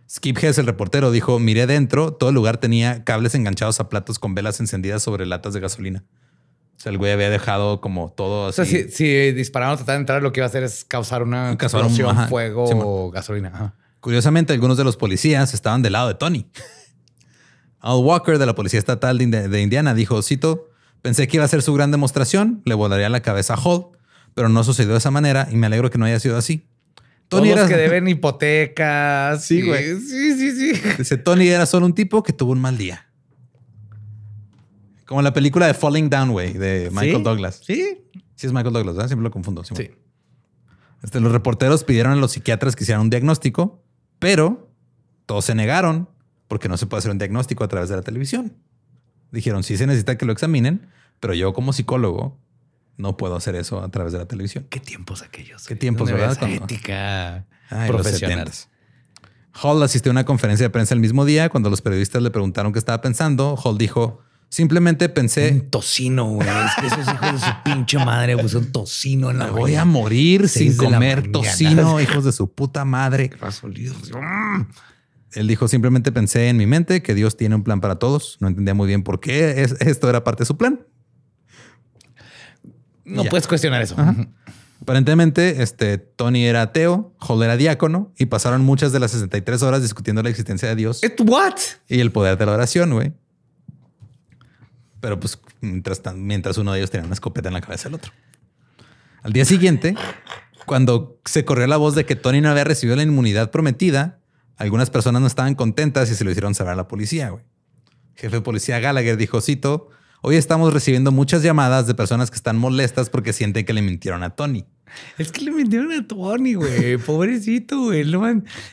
Skip Hess, el reportero, dijo, miré dentro, todo el lugar tenía cables enganchados a platos con velas encendidas sobre latas de gasolina. O sea, el güey había dejado como todo así. si, si disparaban o de entrar, lo que iba a hacer es causar una explosión, fuego o gasolina. Curiosamente, algunos de los policías estaban del lado de Tony. Al Walker de la Policía Estatal de, Indiana dijo, cito, pensé que iba a ser su gran demostración, le volaría la cabeza a Hall, pero no sucedió de esa manera y me alegro que no haya sido así. Tony Todos era... que deben hipotecas. Sí, güey. Sí, sí, sí. Dice, Tony era solo un tipo que tuvo un mal día. Como la película de Falling Down, Way de Michael Douglas. Sí. Sí, es Michael Douglas, ¿verdad? Siempre lo confundo. Sí. Este, los reporteros pidieron a los psiquiatras que hicieran un diagnóstico, pero todos se negaron porque no se puede hacer un diagnóstico a través de la televisión. Dijeron, sí se necesita que lo examinen, pero yo como psicólogo no puedo hacer eso a través de la televisión. ¿Qué tiempos aquellos? ¿Qué tiempos, verdad? Cuando... Ética Ay, Hall asistió a una conferencia de prensa el mismo día. Cuando los periodistas le preguntaron qué estaba pensando, Hall dijo, Simplemente pensé. Un tocino, güey. Es que esos hijos de su pinche madre un tocino en la voy a morir sin comer tocino, hijos de su puta madre. Él dijo: Simplemente pensé en mi mente que Dios tiene un plan para todos. No entendía muy bien por qué esto era parte de su plan. No puedes cuestionar eso. Aparentemente, este, Tony era ateo, joder, era diácono y pasaron muchas de las 63 horas discutiendo la existencia de Dios. ¿Qué? Y el poder de la oración, güey. Pero pues mientras, mientras uno de ellos tenía una escopeta en la cabeza del otro. Al día siguiente, cuando se corrió la voz de que Tony no había recibido la inmunidad prometida, algunas personas no estaban contentas y se lo hicieron saber a la policía. Güey. Jefe de policía Gallagher dijo, cito, hoy estamos recibiendo muchas llamadas de personas que están molestas porque sienten que le mintieron a Tony. Es que le mintieron a Tony, güey. Pobrecito, güey.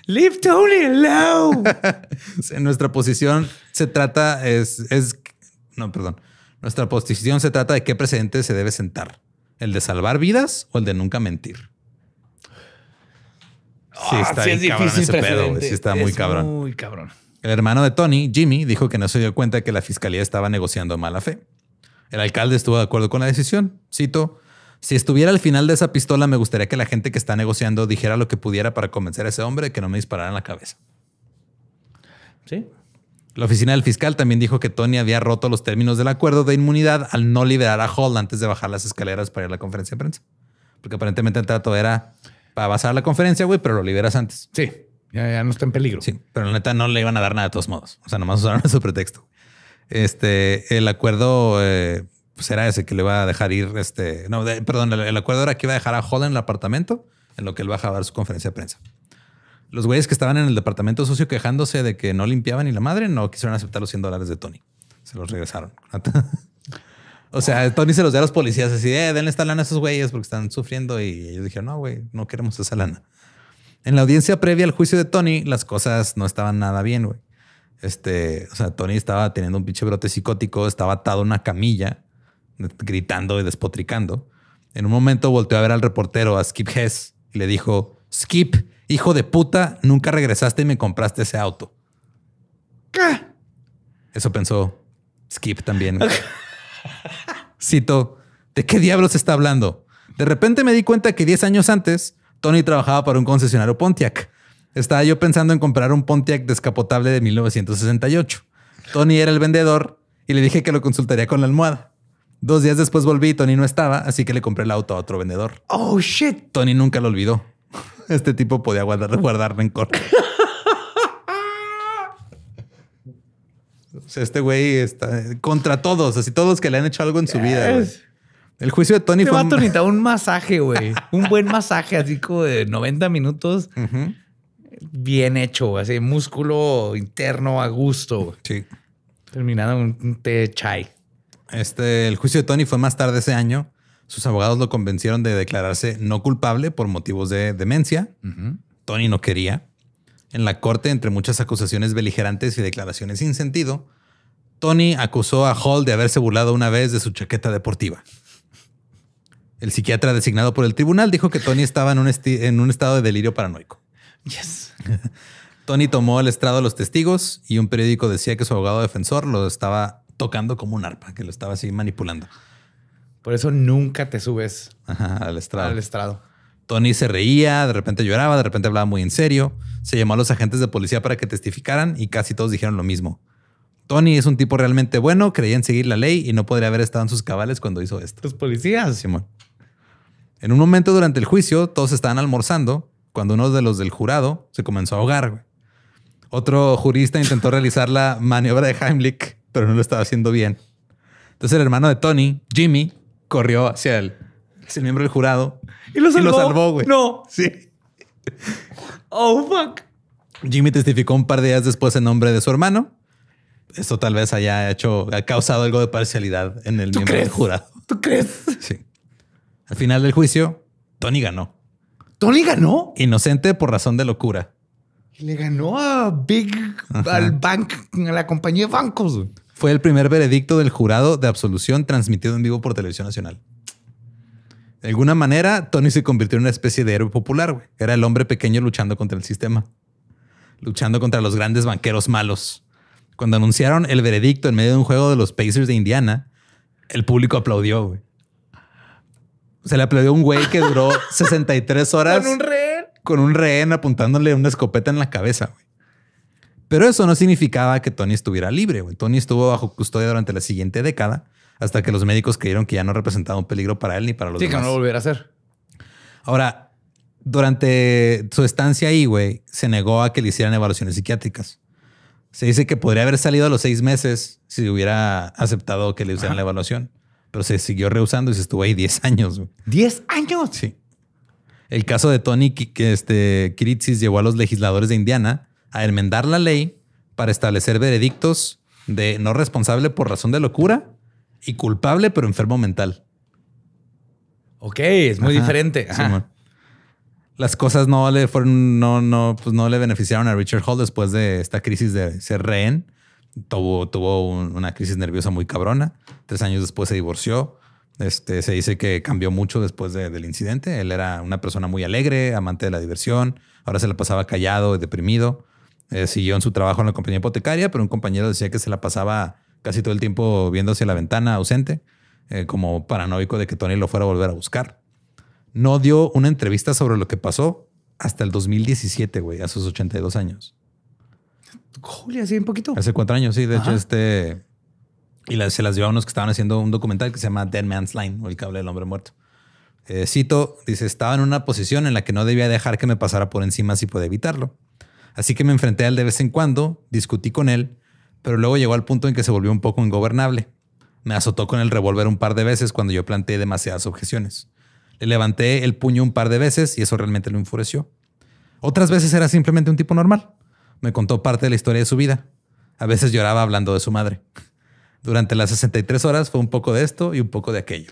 Leave Tony alone. en nuestra posición se trata, es, es no, perdón. Nuestra posición se trata de qué presidente se debe sentar. ¿El de salvar vidas o el de nunca mentir? Sí, ah, está está muy cabrón. Muy cabrón. El hermano de Tony, Jimmy, dijo que no se dio cuenta de que la fiscalía estaba negociando mala fe. El alcalde estuvo de acuerdo con la decisión. Cito: Si estuviera al final de esa pistola, me gustaría que la gente que está negociando dijera lo que pudiera para convencer a ese hombre de que no me disparara en la cabeza. Sí. La oficina del fiscal también dijo que Tony había roto los términos del acuerdo de inmunidad al no liberar a Hall antes de bajar las escaleras para ir a la conferencia de prensa. Porque aparentemente el trato era para pasar la conferencia, güey, pero lo liberas antes. Sí, ya, no está en peligro. Sí, pero la neta no le iban a dar nada de todos modos. O sea, nomás usaron su pretexto. Este, el acuerdo eh, pues era ese que le va a dejar ir, este, no, perdón, el, acuerdo era que iba a dejar a Hall en el apartamento en lo que él bajaba a dar su conferencia de prensa. Los güeyes que estaban en el departamento socio quejándose de que no limpiaban ni la madre no quisieron aceptar los 100 dólares de Tony. Se los regresaron. o sea, Tony se los dio a los policías así, eh, denle esta lana a esos güeyes porque están sufriendo y ellos dijeron, no, güey, no queremos esa lana. En la audiencia previa al juicio de Tony, las cosas no estaban nada bien, güey. Este, o sea, Tony estaba teniendo un pinche brote psicótico, estaba atado a una camilla, gritando y despotricando. En un momento volteó a ver al reportero, a Skip Hess, y le dijo, Skip, hijo de puta, nunca regresaste y me compraste ese auto. ¿Qué? Ah. Eso pensó Skip también. Cito, ¿de qué diablos está hablando? De repente me di cuenta que 10 años antes, Tony trabajaba para un concesionario Pontiac. Estaba yo pensando en comprar un Pontiac descapotable de 1968. Tony era el vendedor y le dije que lo consultaría con la almohada. Dos días después volví y Tony no estaba, así que le compré el auto a otro vendedor. Oh shit. Tony nunca lo olvidó. Este tipo podía guardar, guardar rencor. O sea, este güey está contra todos, así todos que le han hecho algo en su vida. El juicio de Tony este fue. un... un masaje, güey. un buen masaje, así como de 90 minutos. Bien hecho, así músculo interno a gusto. Sí. Terminado un té chai. Este, el juicio de Tony fue más tarde ese año sus abogados lo convencieron de declararse no culpable por motivos de demencia. Tony no quería. En la corte, entre muchas acusaciones beligerantes y declaraciones sin sentido, Tony acusó a Hall de haberse burlado una vez de su chaqueta deportiva. El psiquiatra designado por el tribunal dijo que Tony estaba en un, estado de delirio paranoico. Tony tomó el estrado a los testigos y un periódico decía que su abogado defensor lo estaba tocando como un arpa, que lo estaba así manipulando. Por eso nunca te subes al estrado. Al estrado. Tony se reía, de repente lloraba, de repente hablaba muy en serio. Se llamó a los agentes de policía para que testificaran y casi todos dijeron lo mismo. Tony es un tipo realmente bueno, creía en seguir la ley y no podría haber estado en sus cabales cuando hizo esto. Los policías. Simón. En un momento durante el juicio, todos estaban almorzando cuando uno de los del jurado se comenzó a ahogar. Otro jurista intentó realizar la maniobra de Heimlich, pero no lo estaba haciendo bien. Entonces el hermano de Tony, Jimmy, corrió hacia el, miembro del jurado y lo salvó. güey. No. Sí. Oh, fuck. Jimmy testificó un par de días después en nombre de su hermano. Esto tal vez haya hecho, ha causado algo de parcialidad en el miembro del jurado. ¿Tú crees? Sí. Al final del juicio, Tony ganó. ¿Tony ganó? Inocente por razón de locura. Le ganó a Big, al bank, a la compañía de bancos fue el primer veredicto del jurado de absolución transmitido en vivo por Televisión Nacional. De alguna manera, Tony se convirtió en una especie de héroe popular. Güey. Era el hombre pequeño luchando contra el sistema, luchando contra los grandes banqueros malos. Cuando anunciaron el veredicto en medio de un juego de los Pacers de Indiana, el público aplaudió. Güey. Se le aplaudió un güey que duró 63 horas. ¿Con un rehén? Con un rehén apuntándole una escopeta en la cabeza. Güey. Pero eso no significaba que Tony estuviera libre. Tony estuvo bajo custodia durante la siguiente década hasta que los médicos creyeron que ya no representaba un peligro para él ni para los demás. Sí, que no lo volviera a hacer. Ahora, durante su estancia ahí, güey, se negó a que le hicieran evaluaciones psiquiátricas. Se dice que podría haber salido a los seis meses si hubiera aceptado que le hicieran la evaluación, pero se siguió rehusando y se estuvo ahí 10 años. Diez ¿10 años? Sí. El caso de Tony que este, Kiritsis llevó a los legisladores de Indiana a enmendar la ley para establecer veredictos de no responsable por razón de locura y culpable pero enfermo mental. Ok, es muy diferente. Las cosas no le fueron, no, no, pues no le beneficiaron a Richard Hall después de esta crisis de ser rehén. Tuvo, tuvo una crisis nerviosa muy cabrona. Tres años después se divorció. Este, se dice que cambió mucho después del incidente. Él era una persona muy alegre, amante de la diversión. Ahora se la pasaba callado y deprimido. Eh, siguió en su trabajo en la compañía hipotecaria, pero un compañero decía que se la pasaba casi todo el tiempo viendo hacia la ventana ausente, eh, como paranoico de que Tony lo fuera a volver a buscar. No dio una entrevista sobre lo que pasó hasta el 2017, güey, a sus 82 años. Julia, así un poquito. Hace cuatro años, sí. De hecho, este. Y se las dio a unos que estaban haciendo un documental que se llama Dead Man's Line o El cable del hombre muerto. Eh, cito, dice, estaba en una posición en la que no debía dejar que me pasara por encima si puede evitarlo. Así que me enfrenté al de vez en cuando, discutí con él, pero luego llegó al punto en que se volvió un poco ingobernable. Me azotó con el revólver un par de veces cuando yo planteé demasiadas objeciones. Le levanté el puño un par de veces y eso realmente lo enfureció. Otras veces era simplemente un tipo normal. Me contó parte de la historia de su vida. A veces lloraba hablando de su madre. Durante las 63 horas fue un poco de esto y un poco de aquello.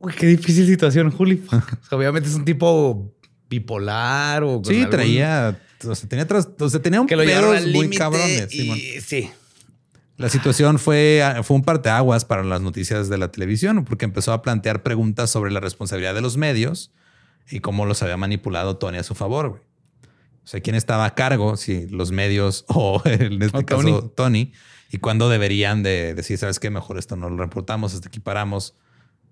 Uy, qué difícil situación, Juli. obviamente es un tipo bipolar o... Sí, traía entonces tenía, un que muy cabrones. sí. La situación fue, fue un parteaguas para las noticias de la televisión, porque empezó a plantear preguntas sobre la responsabilidad de los medios y cómo los había manipulado Tony a su favor. O sea, quién estaba a cargo, si los medios o en este caso Tony. y cuándo deberían de decir, sabes qué, mejor esto no lo reportamos, hasta aquí paramos.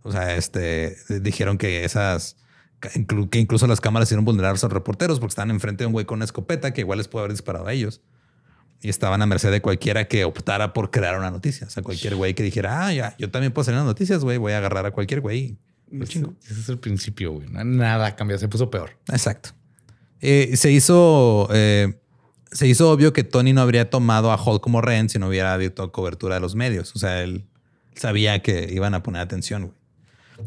O sea, este, dijeron que esas que incluso las cámaras hicieron vulnerar a los reporteros porque estaban enfrente de un güey con una escopeta que igual les puede haber disparado a ellos. Y estaban a merced de cualquiera que optara por crear una noticia. O sea, cualquier güey que dijera, ah, ya, yo también puedo hacer las noticias, güey, voy a agarrar a cualquier güey. Ese, ese es el principio, güey. Nada cambió, se puso peor. Exacto. Eh, se hizo... Eh, se hizo obvio que Tony no habría tomado a Hall como rehén si no hubiera habido cobertura de los medios. O sea, él sabía que iban a poner atención, güey.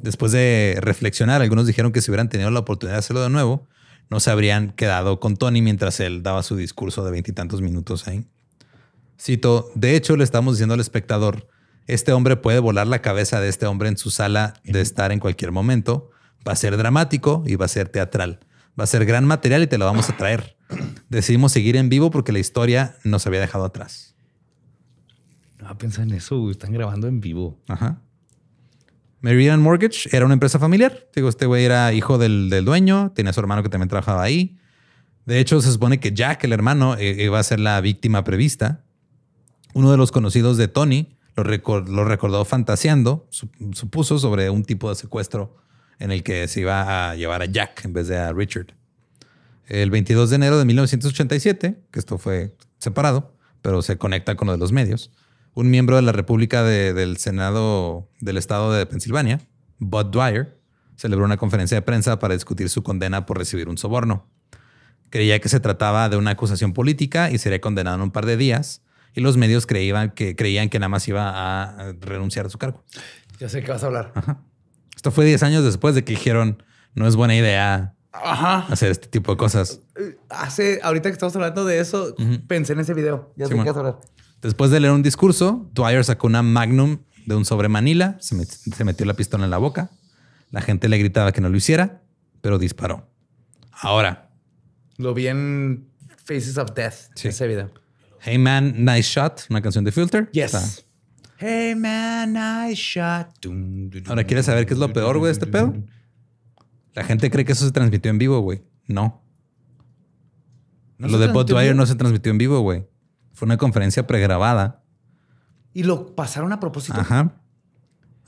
Después de reflexionar, algunos dijeron que si hubieran tenido la oportunidad de hacerlo de nuevo, no se habrían quedado con Tony mientras él daba su discurso de veintitantos minutos ahí. Cito, de hecho le estamos diciendo al espectador, este hombre puede volar la cabeza de este hombre en su sala de estar en cualquier momento, va a ser dramático y va a ser teatral, va a ser gran material y te lo vamos a traer. Decidimos seguir en vivo porque la historia nos había dejado atrás. No ah, pensar en eso, están grabando en vivo. Ajá. Meridian Mortgage era una empresa familiar. Digo, este güey era hijo del, dueño, tenía su hermano que también trabajaba ahí. De hecho, se supone que Jack, el hermano, e, iba a ser la víctima prevista. Uno de los conocidos de Tony lo, recordó fantaseando, supuso, sobre un tipo de secuestro en el que se iba a llevar a Jack en vez de a Richard. El 22 de enero de 1987, que esto fue separado, pero se conecta con lo de los medios un miembro de la República del Senado del Estado de Pensilvania, Bud Dwyer, celebró una conferencia de prensa para discutir su condena por recibir un soborno. Creía que se trataba de una acusación política y sería condenado en un par de días. Y los medios creían que, creían que nada más iba a renunciar a su cargo. Ya sé qué vas a hablar. Esto fue 10 años después de que dijeron, no es buena idea hacer este tipo de cosas. Eh, hace, ahorita que estamos hablando de eso, pensé en ese video. Ya sé qué vas a hablar. Después de leer un discurso, Dwyer sacó una magnum de un sobre Manila, se, metió la pistola en la boca. La gente le gritaba que no lo hiciera, pero disparó. Ahora. Lo vi en Faces of Death, sí. ese video. Hey Man, Nice Shot, una canción de Filter. Yes. Hey Man, Nice Shot. Ahora, ¿quieres saber qué es lo peor, güey, de este pedo? La gente cree que eso se transmitió en vivo, güey. No. Lo de Bud Dwyer no se transmitió en vivo, güey. Fue una conferencia pregrabada. Y lo pasaron a propósito. Ajá.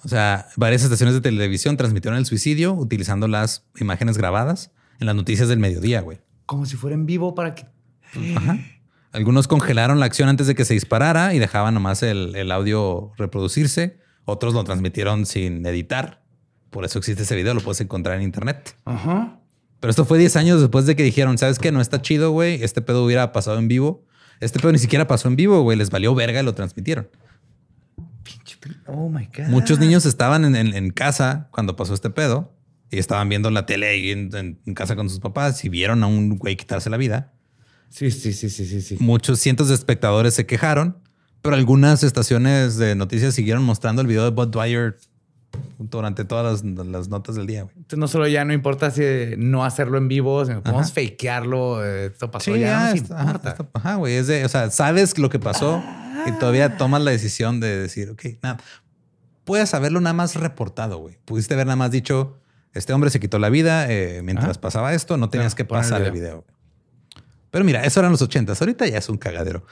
O sea, varias estaciones de televisión transmitieron el suicidio utilizando las imágenes grabadas en las noticias del mediodía, güey. Como si fuera en vivo para que. Pues, ajá. Algunos congelaron la acción antes de que se disparara y dejaban nomás el, audio reproducirse. Otros lo transmitieron sin editar. Por eso existe ese video, lo puedes encontrar en internet. Ajá. Pero esto fue 10 años después de que dijeron, ¿sabes qué? No está chido, güey. Este pedo hubiera pasado en vivo. Este pedo ni siquiera pasó en vivo, güey. Les valió verga y lo transmitieron. oh my God. Muchos niños estaban en, casa cuando pasó este pedo y estaban viendo la tele en, casa con sus papás y vieron a un güey quitarse la vida. Sí, sí, sí, sí, sí, sí. Muchos cientos de espectadores se quejaron, pero algunas estaciones de noticias siguieron mostrando el video de Bud Dwyer durante todas las, notas del día. Entonces, no solo ya no importa si eh, no hacerlo en vivo, vamos podemos fakearlo, eh, esto pasó ya. ajá, güey. o sea, sabes lo que pasó y ah. todavía tomas la decisión de decir, ok, nada. Puedes haberlo nada más reportado, Pudiste haber nada más dicho, este hombre se quitó la vida eh, mientras pasaba esto, no tenías ah, que pasar el video. Pero mira, eso eran los ochentas. Ahorita ya es un cagadero.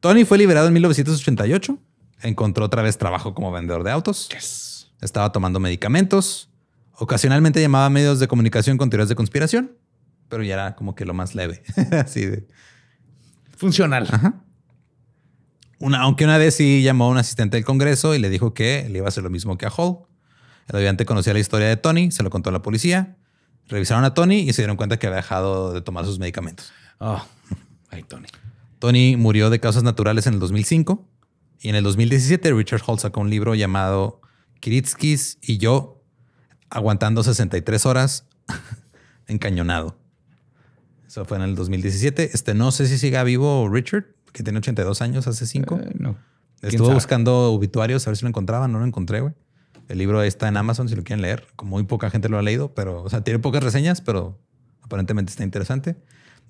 Tony fue liberado en 1988 encontró otra vez trabajo como vendedor de autos. Estaba tomando medicamentos. Ocasionalmente llamaba a medios de comunicación con teorías de conspiración, pero ya era como que lo más leve. Así de. Funcional. Una, aunque una vez sí llamó a un asistente del Congreso y le dijo que le iba a hacer lo mismo que a Hall. El ayudante conocía la historia de Tony, se lo contó a la policía. Revisaron a Tony y se dieron cuenta que había dejado de tomar sus medicamentos. Ah, Tony. Tony murió de causas naturales en el 2005. Y en el 2017 Richard Hall sacó un libro llamado Kiritskis y yo aguantando 63 horas encañonado. Eso fue en el 2017. Este no sé si siga vivo Richard, que tiene 82 años hace 5. Eh, no. Estuve buscando obituarios a ver si lo encontraba, no lo encontré, güey. El libro está en Amazon si lo quieren leer. Como muy poca gente lo ha leído, pero, o sea, tiene pocas reseñas, pero aparentemente está interesante.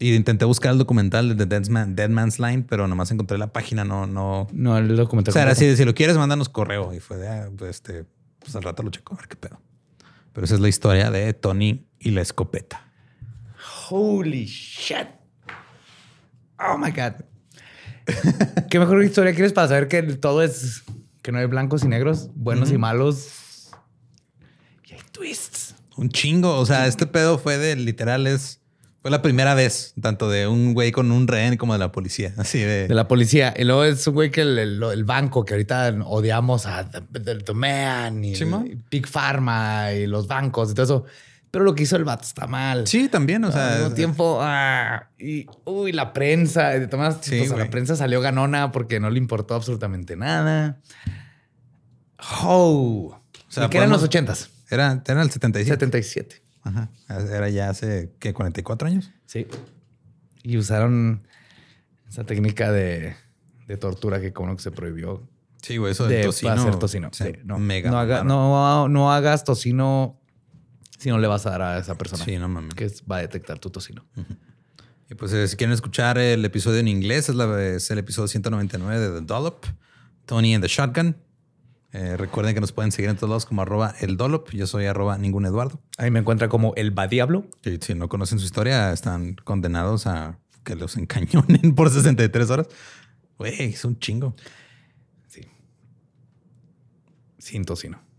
Y intenté buscar el documental de Dead, Man's Line, pero nomás encontré la página, no, no. No, el documental. O sea, así de si lo quieres, mándanos correo. Y fue de, ah, pues, este, pues al rato lo checo, a ver qué pedo. Pero esa es la historia de Tony y la escopeta. Holy shit. Oh my God. qué mejor historia quieres para saber que todo es que no hay blancos y negros, buenos y malos. Y hay twists. Un chingo. O sea, este pedo fue de literal es fue la primera vez, tanto de un güey con un rehén como de la policía, así de... la policía. Y luego es un güey que el, banco, que ahorita odiamos a The, y, Big Pharma y los bancos y todo eso. Pero lo que hizo el vato está mal. Sí, también, o sea... Al mismo tiempo, ah, y uy, la prensa. De Tomás pues, la prensa salió ganona porque no le importó absolutamente nada. ¡Oh! O sea, ¿Y qué eran los ochentas? Era, era el 77. 77. Ajá. Ah, era ya hace, ¿qué? ¿44 años? Sí. Y usaron esa técnica de, tortura que como que se prohibió. Sí, güey, eso de, tocino, hacer tocino. sí, no, no, ah, no, hagas tocino si no le vas a dar a esa persona. Sí, no mames. Que va a detectar tu tocino. Y pues eh, si quieren escuchar el episodio en inglés, es, la, es el episodio 199 de The Dollop, Tony and the Shotgun. Eh, recuerden que nos pueden seguir en todos lados como arroba el Dolop. Yo soy arroba ningún Eduardo. Ahí me encuentra como el Badiablo. Y si no conocen su historia, están condenados a que los encañonen por 63 horas. Güey, es un chingo. Sí. Sin tocino.